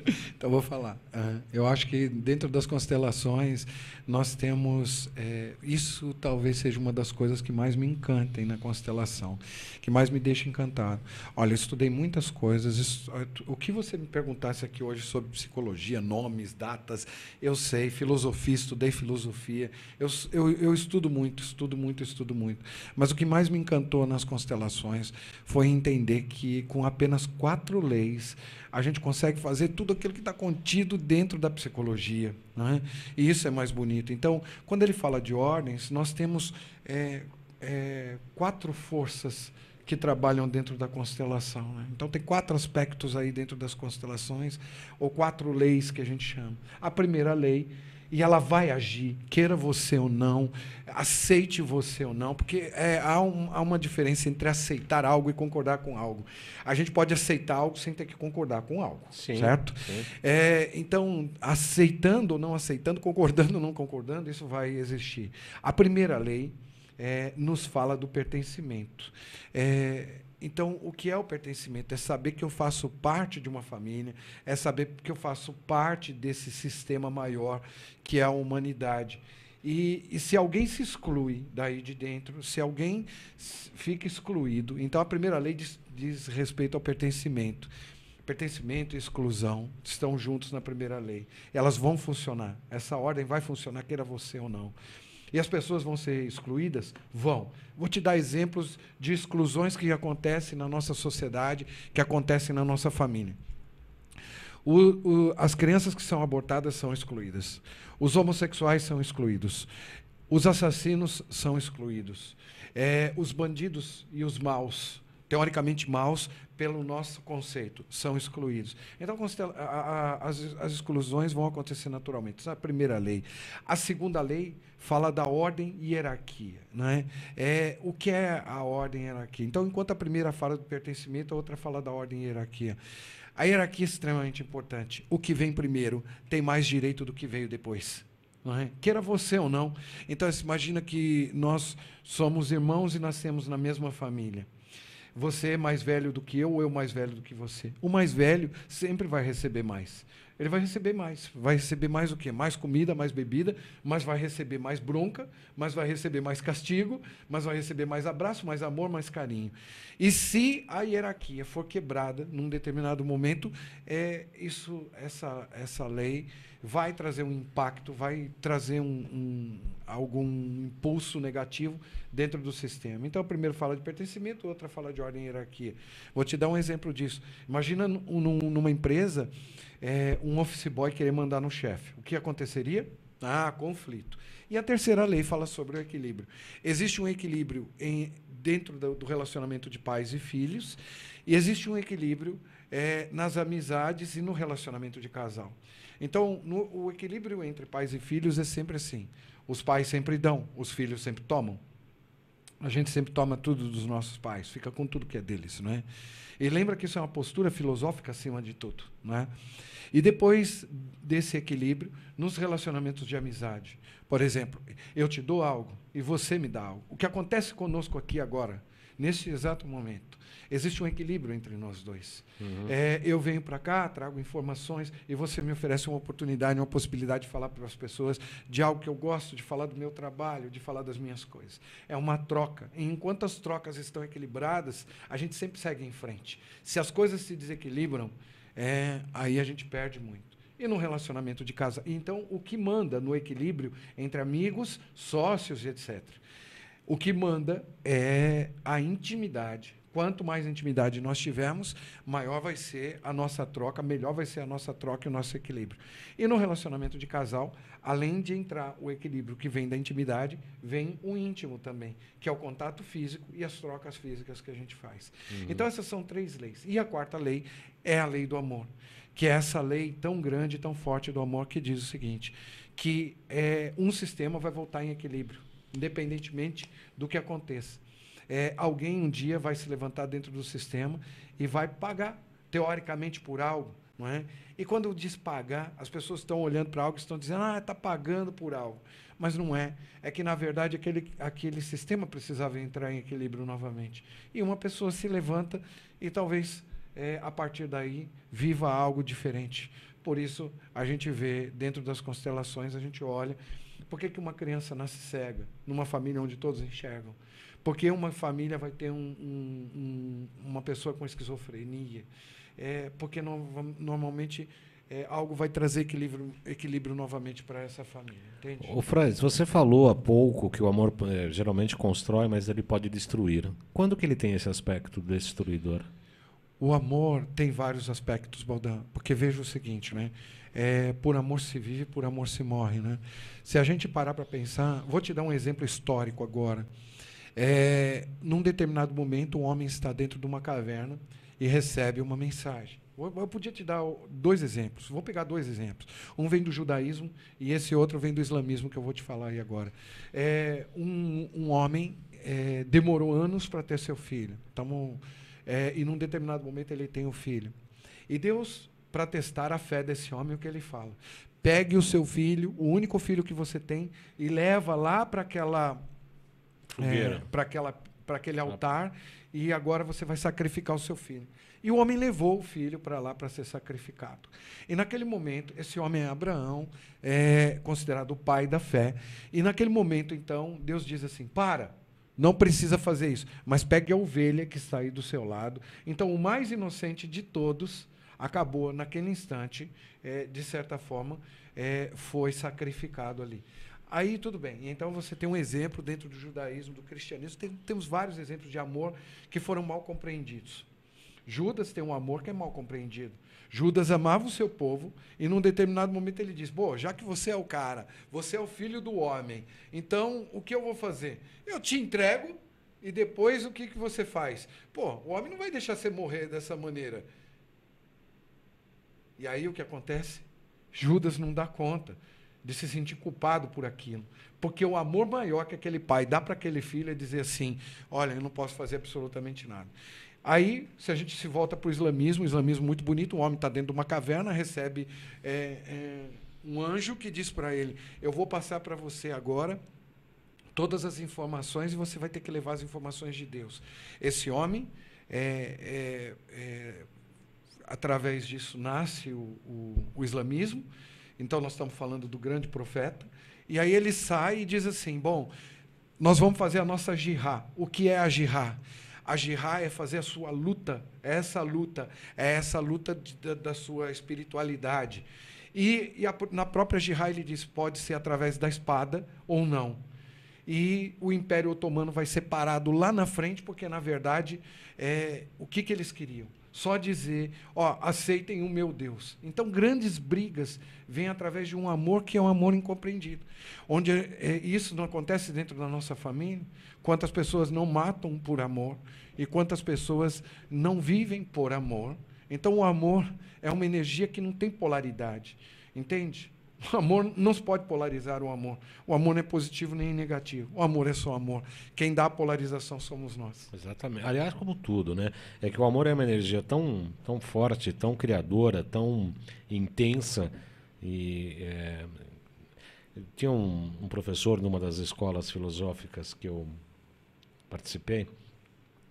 A: então
B: vou falar. Uh, eu acho que dentro das constelações nós temos é, isso talvez seja uma das coisas que mais me encantem na constelação, que mais me deixa encantado. Olha, eu estudei muitas coisas. o que você me perguntasse aqui hoje sobre psicologia, nomes, datas, eu sei. Filosofia, estudei filosofia. Eu, eu, eu estudo muito, estudo muito, estudo muito. Mas o que mais me encantou nas constelações foi entender que com apenas quatro leis a gente consegue fazer tudo aquilo que está contido dentro da psicologia. Né? E isso é mais bonito. Então, quando ele fala de ordens, nós temos é, é, quatro forças que trabalham dentro da constelação. Né? Então, tem quatro aspectos aí dentro das constelações, ou quatro leis que a gente chama. A primeira lei e ela vai agir, queira você ou não, aceite você ou não, porque é, há, um, há, uma diferença entre aceitar algo e concordar com algo. A gente pode aceitar algo sem ter que concordar com algo, sim, certo? Sim. É, então, aceitando ou não aceitando, concordando ou não concordando, isso vai existir. A primeira lei é, nos fala do pertencimento. É, então, o que é o pertencimento? É saber que eu faço parte de uma família, é saber que eu faço parte desse sistema maior que é a humanidade. E, e, se alguém se exclui daí de dentro, se alguém fica excluído, então a primeira lei diz, diz respeito ao pertencimento. Pertencimento e exclusão estão juntos na primeira lei. Elas vão funcionar. Essa ordem vai funcionar, queira você ou não. E as pessoas vão ser excluídas? Vão. Vou te dar exemplos de exclusões que acontecem na nossa sociedade, que acontecem na nossa família. O, o, as crianças que são abortadas são excluídas. Os homossexuais são excluídos. Os assassinos são excluídos. É, os bandidos e os maus teoricamente maus, pelo nosso conceito, são excluídos. Então, a, a, as, as exclusões vão acontecer naturalmente. Essa é a primeira lei. A segunda lei fala da ordem e hierarquia. Né? É, o que é a ordem e hierarquia? Então, enquanto a primeira fala do pertencimento, a outra fala da ordem e hierarquia. A hierarquia é extremamente importante. O que vem primeiro tem mais direito do que veio depois. É? Queira você ou não. Então, imagina que nós somos irmãos e nascemos na mesma família. Você é mais velho do que eu ou eu mais velho do que você? O mais velho sempre vai receber mais ele vai receber mais. Vai receber mais o quê? Mais comida, mais bebida, mas vai receber mais bronca, mas vai receber mais castigo, mas vai receber mais abraço, mais amor, mais carinho. E se a hierarquia for quebrada num determinado momento, é isso, essa, essa lei vai trazer um impacto, vai trazer um, um, algum impulso negativo dentro do sistema. Então, primeiro fala de pertencimento, outra fala de ordem e hierarquia. Vou te dar um exemplo disso. Imagina numa empresa é, um office boy querer mandar no chefe. O que aconteceria? Ah, conflito. E a terceira lei fala sobre o equilíbrio. Existe um equilíbrio em, dentro do, do, relacionamento de pais e filhos, e existe um equilíbrio é, nas amizades e no relacionamento de casal. Então, no, o equilíbrio entre pais e filhos é sempre assim: os pais sempre dão, os filhos sempre tomam. A gente sempre toma tudo dos nossos pais, fica com tudo que é deles, não é? E lembra que isso é uma postura filosófica acima de tudo, não é? E depois desse equilíbrio, nos relacionamentos de amizade. Por exemplo, eu te dou algo e você me dá algo. O que acontece conosco aqui agora neste exato momento. Existe um equilíbrio entre nós dois. Uhum. É, eu venho para cá, trago informações e você me oferece uma oportunidade, uma possibilidade de falar para as pessoas de algo que eu gosto, de falar do meu trabalho, de falar das minhas coisas. É uma troca. E enquanto as trocas estão equilibradas, a gente sempre segue em frente. Se as coisas se desequilibram, é, aí a gente perde muito e no relacionamento de casa. Então, o que manda no equilíbrio entre amigos, sócios e etc. O que manda é a intimidade. Quanto mais intimidade nós tivermos, maior vai ser a nossa troca, melhor vai ser a nossa troca e o nosso equilíbrio. E no relacionamento de casal, além de entrar o equilíbrio que vem da intimidade, vem o íntimo também, que é o contato físico e as trocas físicas que a gente faz. Uhum. Então, essas são três leis. E a quarta lei é a lei do amor, que é essa lei tão grande, tão forte do amor, que diz o seguinte: que é, um sistema vai voltar em equilíbrio independentemente do que aconteça. É, alguém um dia vai se levantar dentro do sistema e vai pagar, teoricamente, por algo. Não é? E quando diz pagar, as pessoas estão olhando para algo e estão dizendo, ah, está pagando por algo. Mas não é. É que, na verdade, aquele, aquele sistema precisava entrar em equilíbrio novamente. E uma pessoa se levanta e talvez, é, a partir daí, viva algo diferente. Por isso, a gente vê, dentro das constelações, a gente olha por que, que uma criança nasce cega numa família onde todos enxergam? Porque uma família vai ter um, um, um, uma pessoa com esquizofrenia? É, porque no, normalmente é, algo vai trazer equilíbrio, equilíbrio novamente para essa família, entende? Ô
A: você falou há pouco que o amor é, geralmente constrói, mas ele pode destruir. Quando que ele tem esse aspecto destruidor?
B: O amor tem vários aspectos, Baldan, porque veja o seguinte, né? é, por amor se vive, por amor se morre. Né? Se a gente parar para pensar, vou te dar um exemplo histórico agora. É, num determinado momento, um homem está dentro de uma caverna e recebe uma mensagem. Eu podia te dar dois exemplos. Vou pegar dois exemplos. Um vem do judaísmo e esse outro vem do islamismo, que eu vou te falar aí agora. É, um, um, homem é, demorou anos para ter seu filho. Tamo, é, e num determinado momento ele tem o um filho. E Deus para testar a fé desse homem o que ele fala. Pegue o seu filho, o único filho que você tem, e leva lá para aquela é, para aquela para aquele altar e agora você vai sacrificar o seu filho. E o homem levou o filho para lá para ser sacrificado. E naquele momento, esse homem é Abraão, é considerado o pai da fé. E naquele momento, então, Deus diz assim: para, não precisa fazer isso, mas pegue a ovelha que está aí do seu lado. Então, o mais inocente de todos acabou naquele instante, é, de certa forma, é, foi sacrificado ali. Aí tudo bem. Então você tem um exemplo dentro do judaísmo, do cristianismo. Tem, temos vários exemplos de amor que foram mal compreendidos. Judas tem um amor que é mal compreendido. Judas amava o seu povo e num determinado momento ele diz: "Bom, já que você é o cara, você é o filho do homem. Então, o que eu vou fazer? Eu te entrego e depois o que que você faz? Pô, o homem não vai deixar você morrer dessa maneira. E aí o que acontece? Judas não dá conta de se sentir culpado por aquilo. Porque o amor maior que aquele pai dá para aquele filho é dizer assim: olha, eu não posso fazer absolutamente nada. Aí, se a gente se volta para o islamismo, islamismo muito bonito, um homem está dentro de uma caverna, recebe é, é, um anjo que diz para ele: Eu vou passar para você agora todas as informações e você vai ter que levar as informações de Deus. Esse homem é, é, é através disso nasce o, o, o islamismo. Então, nós estamos falando do grande profeta. E aí ele sai e diz assim: Bom, nós vamos fazer a nossa jihá. O que é a jihá? A jihá é fazer a sua luta, é essa luta, é essa luta de, da, da, sua espiritualidade. E, e a, na própria jihá ele diz: pode ser através da espada ou não. E o Império Otomano vai ser parado lá na frente, porque, na verdade, é, o que, que eles queriam? só dizer, ó, aceitem o meu Deus. Então, grandes brigas vêm através de um amor que é um amor incompreendido. Onde é, isso não acontece dentro da nossa família, quantas pessoas não matam por amor e quantas pessoas não vivem por amor. Então, o amor é uma energia que não tem polaridade, entende? O amor não se pode polarizar o amor. O amor não é positivo nem negativo. O amor é só amor. Quem dá a polarização somos nós. Exatamente.
A: Aliás, como tudo, né? É que o amor é uma energia tão, tão forte, tão criadora, tão intensa. E é... tinha um, um professor numa das escolas filosóficas que eu participei,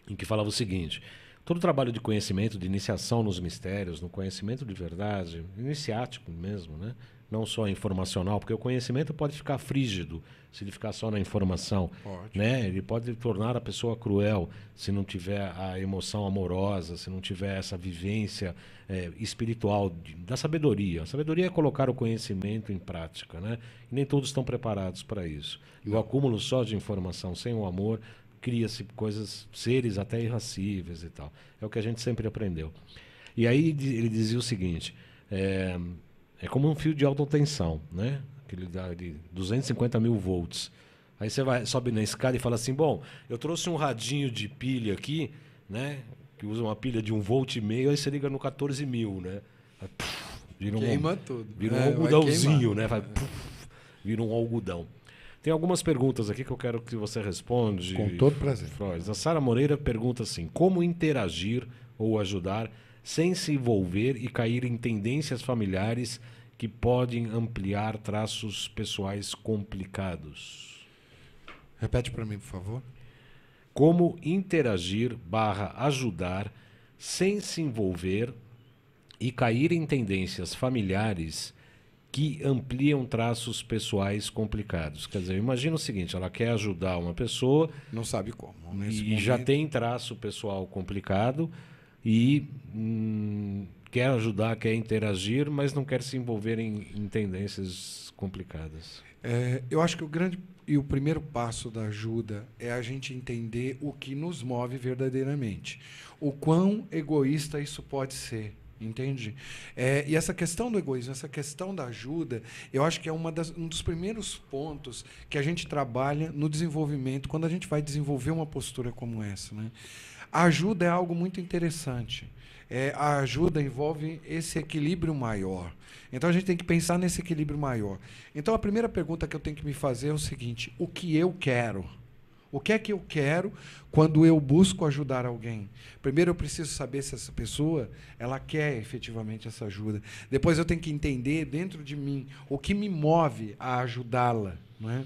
A: em que falava o seguinte: todo trabalho de conhecimento, de iniciação nos mistérios, no conhecimento de verdade, iniciático mesmo, né? não só informacional, porque o conhecimento pode ficar frígido se ele ficar só na informação, pode. né? Ele pode tornar a pessoa cruel se não tiver a emoção amorosa, se não tiver essa vivência é, espiritual de, da sabedoria. A sabedoria é colocar o conhecimento em prática, né? E nem todos estão preparados para isso. E o acúmulo só de informação sem o amor cria-se coisas, seres até irracíveis e tal. É o que a gente sempre aprendeu. E aí ele dizia o seguinte. É, é como um fio de alta tensão, né? Aquele de 250 mil volts. Aí você vai, sobe na escada e fala assim: bom, eu trouxe um radinho de pilha aqui, né? Que usa uma pilha de um volt e meio, aí você liga no 14 mil, né? puff, vira Queima tudo. Vira é, um algodãozinho, né? Vai, é. puff, vira um algodão. Tem algumas perguntas aqui que eu quero que você responda. Com todo prazer. A Sara Moreira pergunta assim: como interagir ou ajudar sem se envolver e cair em tendências familiares que podem ampliar traços pessoais complicados. Repete para mim, por favor. Como interagir barra ajudar sem se envolver e cair em tendências familiares que ampliam traços pessoais complicados. Quer dizer, imagina o seguinte, ela quer ajudar uma pessoa... Não sabe como. e momento. já tem traço pessoal complicado e hum, quer ajudar, quer interagir, mas não quer se envolver em, em tendências complicadas. É, eu acho que o grande e o primeiro passo
B: da ajuda é a gente entender o que nos move verdadeiramente. O quão egoísta isso pode ser. Entende? É, e essa questão do egoísmo, essa questão da ajuda, eu acho que é uma das, um dos primeiros pontos que a gente trabalha no desenvolvimento, quando a gente vai desenvolver uma postura como essa. Né? A ajuda é algo muito interessante. É, a ajuda envolve esse equilíbrio maior. Então a gente tem que pensar nesse equilíbrio maior. Então a primeira pergunta que eu tenho que me fazer é o seguinte: o que eu quero? O que é que eu quero quando eu busco ajudar alguém? Primeiro eu preciso saber se essa pessoa ela quer efetivamente essa ajuda. Depois eu tenho que entender dentro de mim o que me move a ajudá-la. É?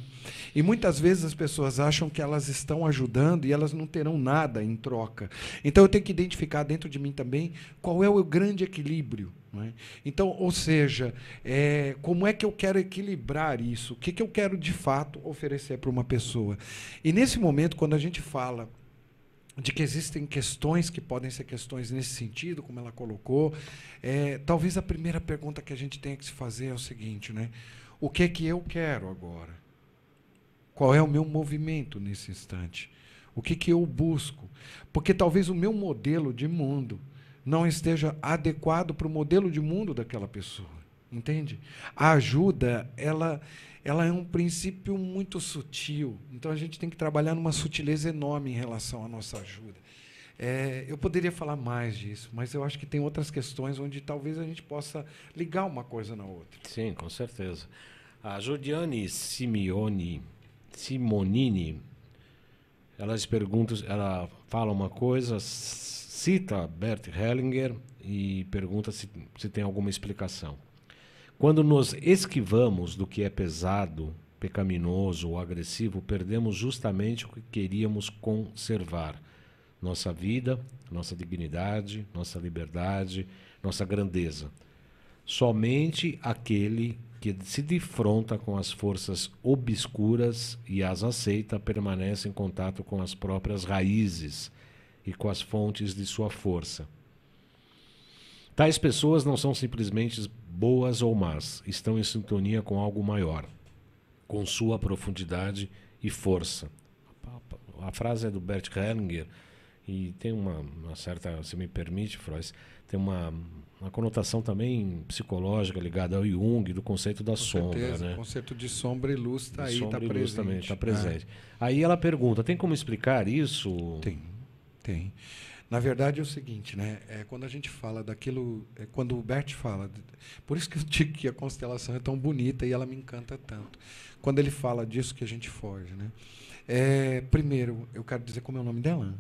B: E muitas vezes as pessoas acham que elas estão ajudando e elas não terão nada em troca. Então eu tenho que identificar dentro de mim também qual é o grande equilíbrio. É? Então, ou seja, é, como é que eu quero equilibrar isso? O que, que eu quero de fato oferecer para uma pessoa? E nesse momento, quando a gente fala de que existem questões que podem ser questões nesse sentido, como ela colocou, é, talvez a primeira pergunta que a gente tenha que se fazer é o seguinte, né? O que é que eu quero agora? Qual é o meu movimento nesse instante? O que, que eu busco? Porque talvez o meu modelo de mundo não esteja adequado para o modelo de mundo daquela pessoa. Entende? A ajuda, ela, ela é um princípio muito sutil. Então a gente tem que trabalhar numa sutileza enorme em relação à nossa ajuda. É, eu poderia falar mais disso, mas eu acho que tem outras questões onde talvez a gente possa ligar uma coisa na outra.
A: Sim, com certeza. A Jodiane Simeone Simonini, elas perguntam, ela fala uma coisa, cita Bert Hellinger e pergunta se, se tem alguma explicação. Quando nos esquivamos do que é pesado, pecaminoso ou agressivo, perdemos justamente o que queríamos conservar: nossa vida, nossa dignidade, nossa liberdade, nossa grandeza. Somente aquele que se defronta com as forças obscuras e as aceita, permanece em contato com as próprias raízes e com as fontes de sua força. Tais pessoas não são simplesmente boas ou más, estão em sintonia com algo maior, com sua profundidade e força. A frase é do Bert Hellinger e tem uma, uma certa, se me permite, Freud, tem uma uma conotação também psicológica ligada ao Jung, do conceito da com sombra. Certeza, né? O
B: conceito de sombra e luz está aí, está presente. Também, tá é. presente.
A: Aí ela pergunta: tem como explicar isso? Tem, tem. Na verdade é o
B: seguinte, né? É quando a gente fala daquilo, é quando o Bert fala, por isso que eu digo que a constelação é tão bonita e ela me encanta tanto. Quando ele fala disso que a gente foge, né? É, primeiro, eu quero dizer como é o nome dela.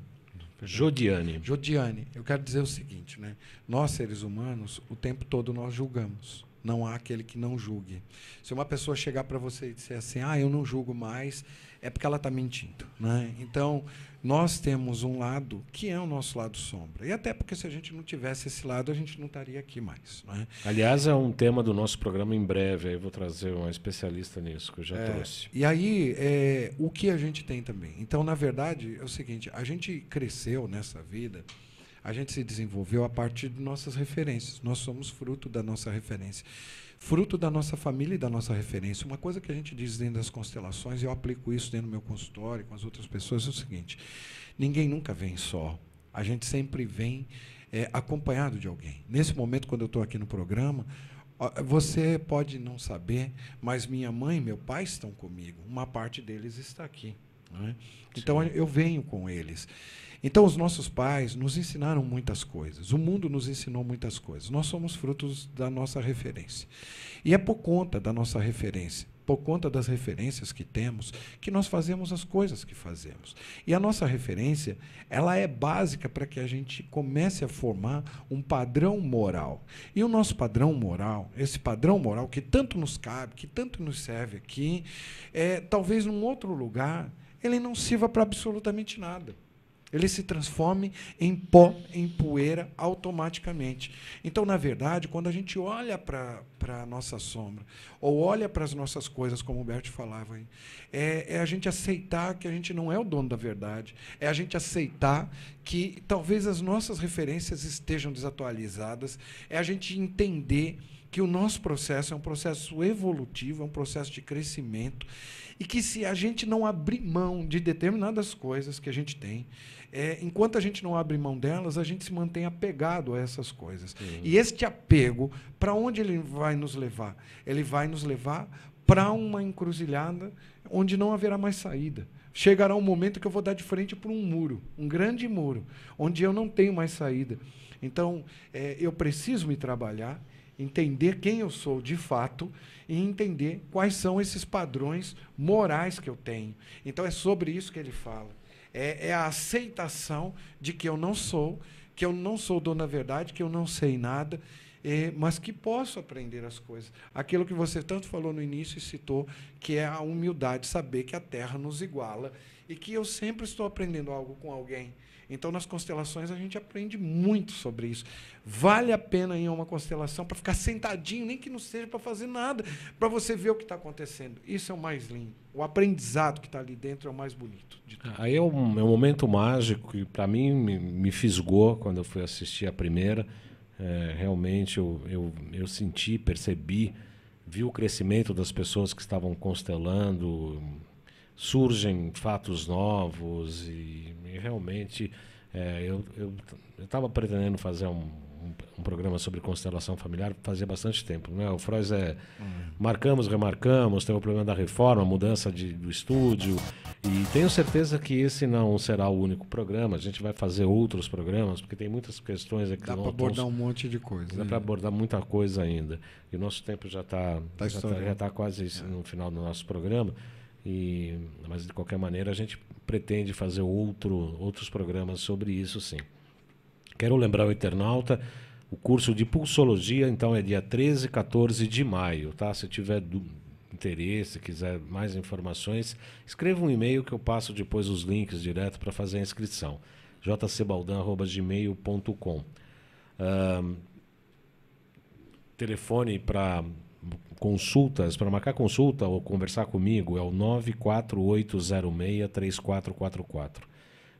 B: Jodiane. Jodiane, eu quero dizer o seguinte, né? Nós seres humanos, o tempo todo nós julgamos não há aquele que não julgue. Se uma pessoa chegar para você e disser assim, ah, eu não julgo mais, é porque ela está mentindo. Né? Então, nós temos um lado que é o nosso lado sombra. E até porque se a gente não tivesse esse lado, a gente não estaria aqui mais. Né?
A: Aliás, é um tema do nosso programa em breve, aí vou trazer um especialista nisso, que eu já é, trouxe.
B: E aí, é, o que a gente tem também? Então, na verdade, é o seguinte, a gente cresceu nessa vida a gente se desenvolveu a partir de nossas referências. Nós somos fruto da nossa referência. Fruto da nossa família e da nossa referência. Uma coisa que a gente diz dentro das constelações, e eu aplico isso dentro do meu consultório, com as outras pessoas, é o seguinte: ninguém nunca vem só. A gente sempre vem é, acompanhado de alguém. Nesse momento, quando eu estou aqui no programa, você pode não saber, mas minha mãe e meu pai estão comigo. Uma parte deles está aqui. Né? Então eu venho com eles. Então, os nossos pais nos ensinaram muitas coisas, o mundo nos ensinou muitas coisas. Nós somos frutos da nossa referência. E é por conta da nossa referência, por conta das referências que temos, que nós fazemos as coisas que fazemos. E a nossa referência, ela é básica para que a gente comece a formar um padrão moral. E o nosso padrão moral, esse padrão moral que tanto nos cabe, que tanto nos serve aqui, é, talvez num outro lugar, ele não sirva para absolutamente nada. Ele se transforme em pó, em poeira, automaticamente. Então, na verdade, quando a gente olha para a nossa sombra, ou olha para as nossas coisas, como o Humberto falava, hein, é, é a gente aceitar que a gente não é o dono da verdade, é a gente aceitar que talvez as nossas referências estejam desatualizadas, é a gente entender que o nosso processo é um processo evolutivo, é um processo de crescimento, e que se a gente não abrir mão de determinadas coisas que a gente tem, é, enquanto a gente não abre mão delas, a gente se mantém apegado a essas coisas. Uhum. E este apego, para onde ele vai nos levar? Ele vai nos levar para uma encruzilhada onde não haverá mais saída. Chegará um momento que eu vou dar de frente para um muro, um grande muro, onde eu não tenho mais saída. Então, é, eu preciso me trabalhar, entender quem eu sou de fato e entender quais são esses padrões morais que eu tenho. Então é sobre isso que ele fala. É, é a aceitação de que eu não sou, que eu não sou dono da verdade, que eu não sei nada, é, mas que posso aprender as coisas. Aquilo que você tanto falou no início e citou, que é a humildade, saber que a terra nos iguala e que eu sempre estou aprendendo algo com alguém. Então, nas constelações, a gente aprende muito sobre isso. Vale a pena ir a uma constelação para ficar sentadinho, nem que não seja para fazer nada, para você ver o que está acontecendo. Isso é o mais lindo. O aprendizado que está ali dentro é o mais bonito.
A: Aí é um, é um momento mágico que, para mim, me, me fisgou quando eu fui assistir a primeira. É, realmente, eu, eu, eu senti, percebi, vi o crescimento das pessoas que estavam constelando surgem fatos novos e e realmente, é, eu estava pretendendo fazer um, um, um, programa sobre constelação familiar fazia bastante tempo. Né? O Freud é. Marcamos, remarcamos, tem o problema da reforma, mudança de, do estúdio. E tenho certeza que esse não será o único programa. A gente vai fazer outros programas, porque tem muitas questões aqui. Dá para abordar um monte de coisa. Dá né? para abordar muita coisa ainda. E o nosso tempo já está tá já, tá, está tá, quase é. no final do nosso programa. E, mas de qualquer maneira a gente pretende fazer outro, outros programas sobre isso sim. Quero lembrar o internauta, o curso de pulsologia então é dia 13 e 14 de maio, tá? Se tiver interesse, quiser mais informações, escreva um e-mail que eu passo depois os links direto para fazer a inscrição. jcbaldan@gmail.com. Uh, telefone para consultas, para marcar consulta ou conversar comigo, é o 948063444. Eu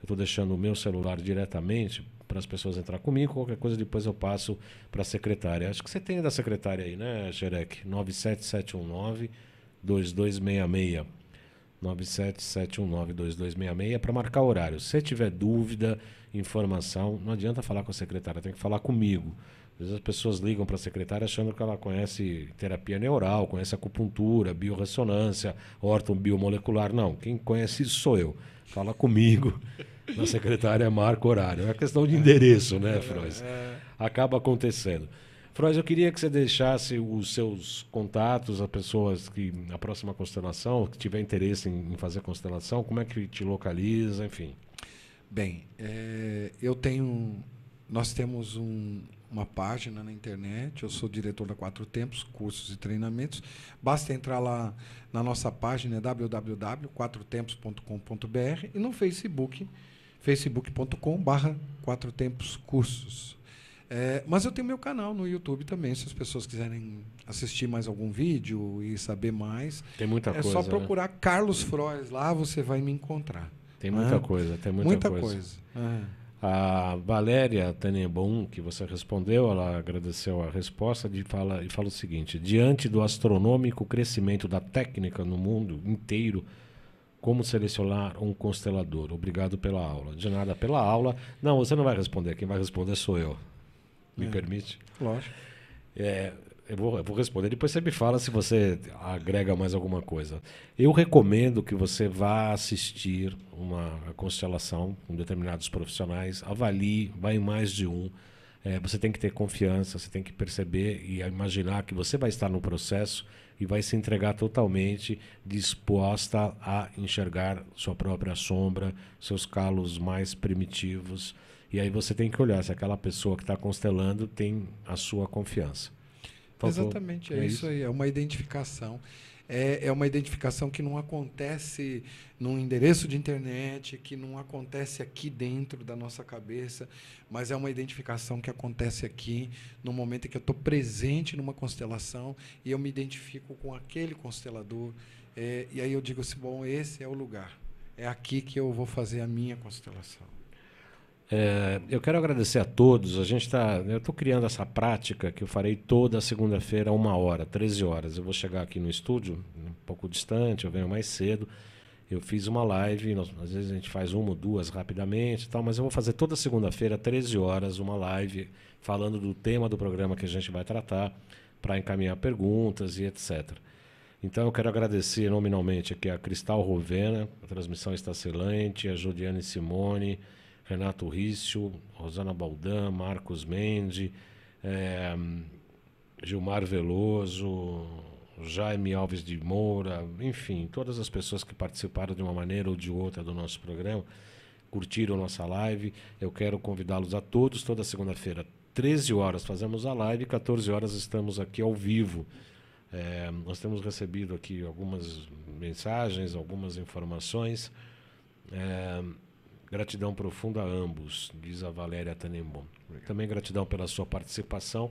A: estou deixando o meu celular diretamente para as pessoas entrar comigo. Qualquer coisa depois eu passo para a secretária. Acho que você tem da secretária aí, né, Xerec? 97719-2266. 97719-2266 para marcar horário. Se tiver dúvida, informação, não adianta falar com a secretária, tem que falar comigo. Às vezes as pessoas ligam para a secretária achando que ela conhece terapia neural, conhece acupuntura, biorressonância, órton biomolecular. Não, quem conhece isso sou eu. Fala comigo. Na secretária marca horário. É questão de endereço, né, Froes? É, é. Acaba acontecendo. Froes, eu queria que você deixasse os seus contatos, as pessoas que na próxima constelação, que tiver interesse em, em fazer constelação, como é que te localiza, enfim. Bem, é, eu tenho, nós
B: temos um, uma página na internet. Eu sou diretor da Quatro Tempos, cursos e treinamentos. Basta entrar lá na nossa página é www.quatrotempos.com.br e no Facebook, facebookcom Quatro Tempos Cursos. É, mas eu tenho meu canal no YouTube também, se as pessoas quiserem assistir mais algum
A: vídeo e saber mais. Tem muita é coisa. É né? só procurar
B: né? Carlos Frois lá, você vai me
A: encontrar. Tem muita ah, coisa, tem muita, muita coisa. coisa. Ah. A Valéria Tenenbaum, que você respondeu, ela agradeceu a resposta de fala, e fala o seguinte: diante do astronômico crescimento da técnica no mundo inteiro, como selecionar um constelador? Obrigado pela aula. De nada pela aula. Não, você não vai responder. Quem vai responder sou eu. Me é, permite? Lógico. É, eu vou, eu vou responder, depois você me fala se você agrega mais alguma coisa. Eu recomendo que você vá assistir uma constelação com determinados profissionais, avalie, vai em mais de um. É, você tem que ter confiança, você tem que perceber e imaginar que você vai estar no processo e vai se entregar totalmente disposta a enxergar sua própria sombra, seus calos mais primitivos. E aí você tem que olhar se aquela pessoa que está constelando tem a sua confiança. Exatamente, é, é isso? isso aí, é uma
B: identificação é, é, uma identificação que não acontece num endereço de internet, que não acontece aqui dentro da nossa cabeça, mas é uma identificação que acontece aqui no momento em que eu estou presente numa constelação e eu me identifico com aquele constelador. É, e aí eu digo assim: bom, esse é o lugar, é aqui que eu vou fazer a minha constelação.
A: É, eu quero agradecer a todos. A gente está. Eu estou criando essa prática que eu farei toda segunda-feira, uma hora, 13 horas. Eu vou chegar aqui no estúdio, um pouco distante, eu venho mais cedo. Eu fiz uma live, nós, às vezes a gente faz uma ou duas rapidamente tal, mas eu vou fazer toda segunda-feira, 13 horas, uma live falando do tema do programa que a gente vai tratar, para encaminhar perguntas e etc. Então eu quero agradecer nominalmente aqui a Cristal Rovena, a transmissão está excelente, a Juliane Simone. Renato Rício, Rosana Baldan, Marcos Mendes, eh, é, Gilmar Veloso, Jaime Alves de Moura, enfim, todas as pessoas que participaram de uma maneira ou de outra do nosso programa, curtiram nossa live. Eu quero convidá-los a todos, toda segunda-feira, 13 horas, fazemos a live, 14 horas estamos aqui ao vivo. É, nós temos recebido aqui algumas mensagens, algumas informações. É, Gratidão profunda a ambos, diz a Valéria Tanembom. Também gratidão pela sua participação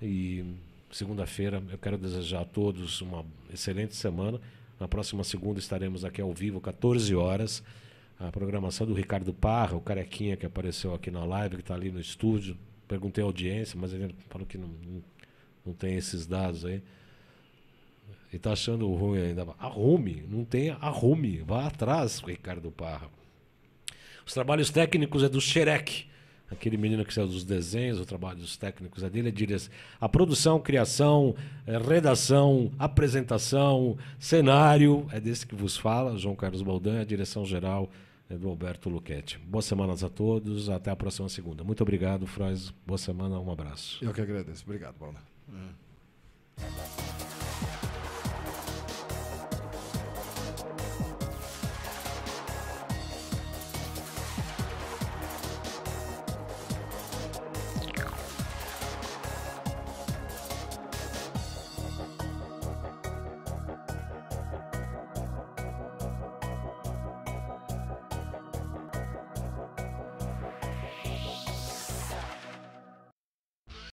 A: e segunda-feira eu quero desejar a todos uma excelente semana. Na próxima segunda estaremos aqui ao vivo, 14 horas. A programação do Ricardo Parra, o carequinha que apareceu aqui na live, que está ali no estúdio. Perguntei à audiência, mas ele falou que não, não tem esses dados aí. E está achando ruim ainda. Arrume, não tem arrume. Vá atrás, Ricardo Parra. Os trabalhos técnicos é do Xerec. Aquele menino que saiu dos desenhos, os trabalhos técnicos é dele, é direção. A produção, criação, eh, redação, apresentação, cenário, é desse que vos fala, João Carlos Baldan, a direção geral é do Alberto Luquete. Boas semanas a todos, até a próxima segunda. Muito obrigado, Frois. Boa semana, um abraço. Eu que agradeço. Obrigado, Baldan.
B: É.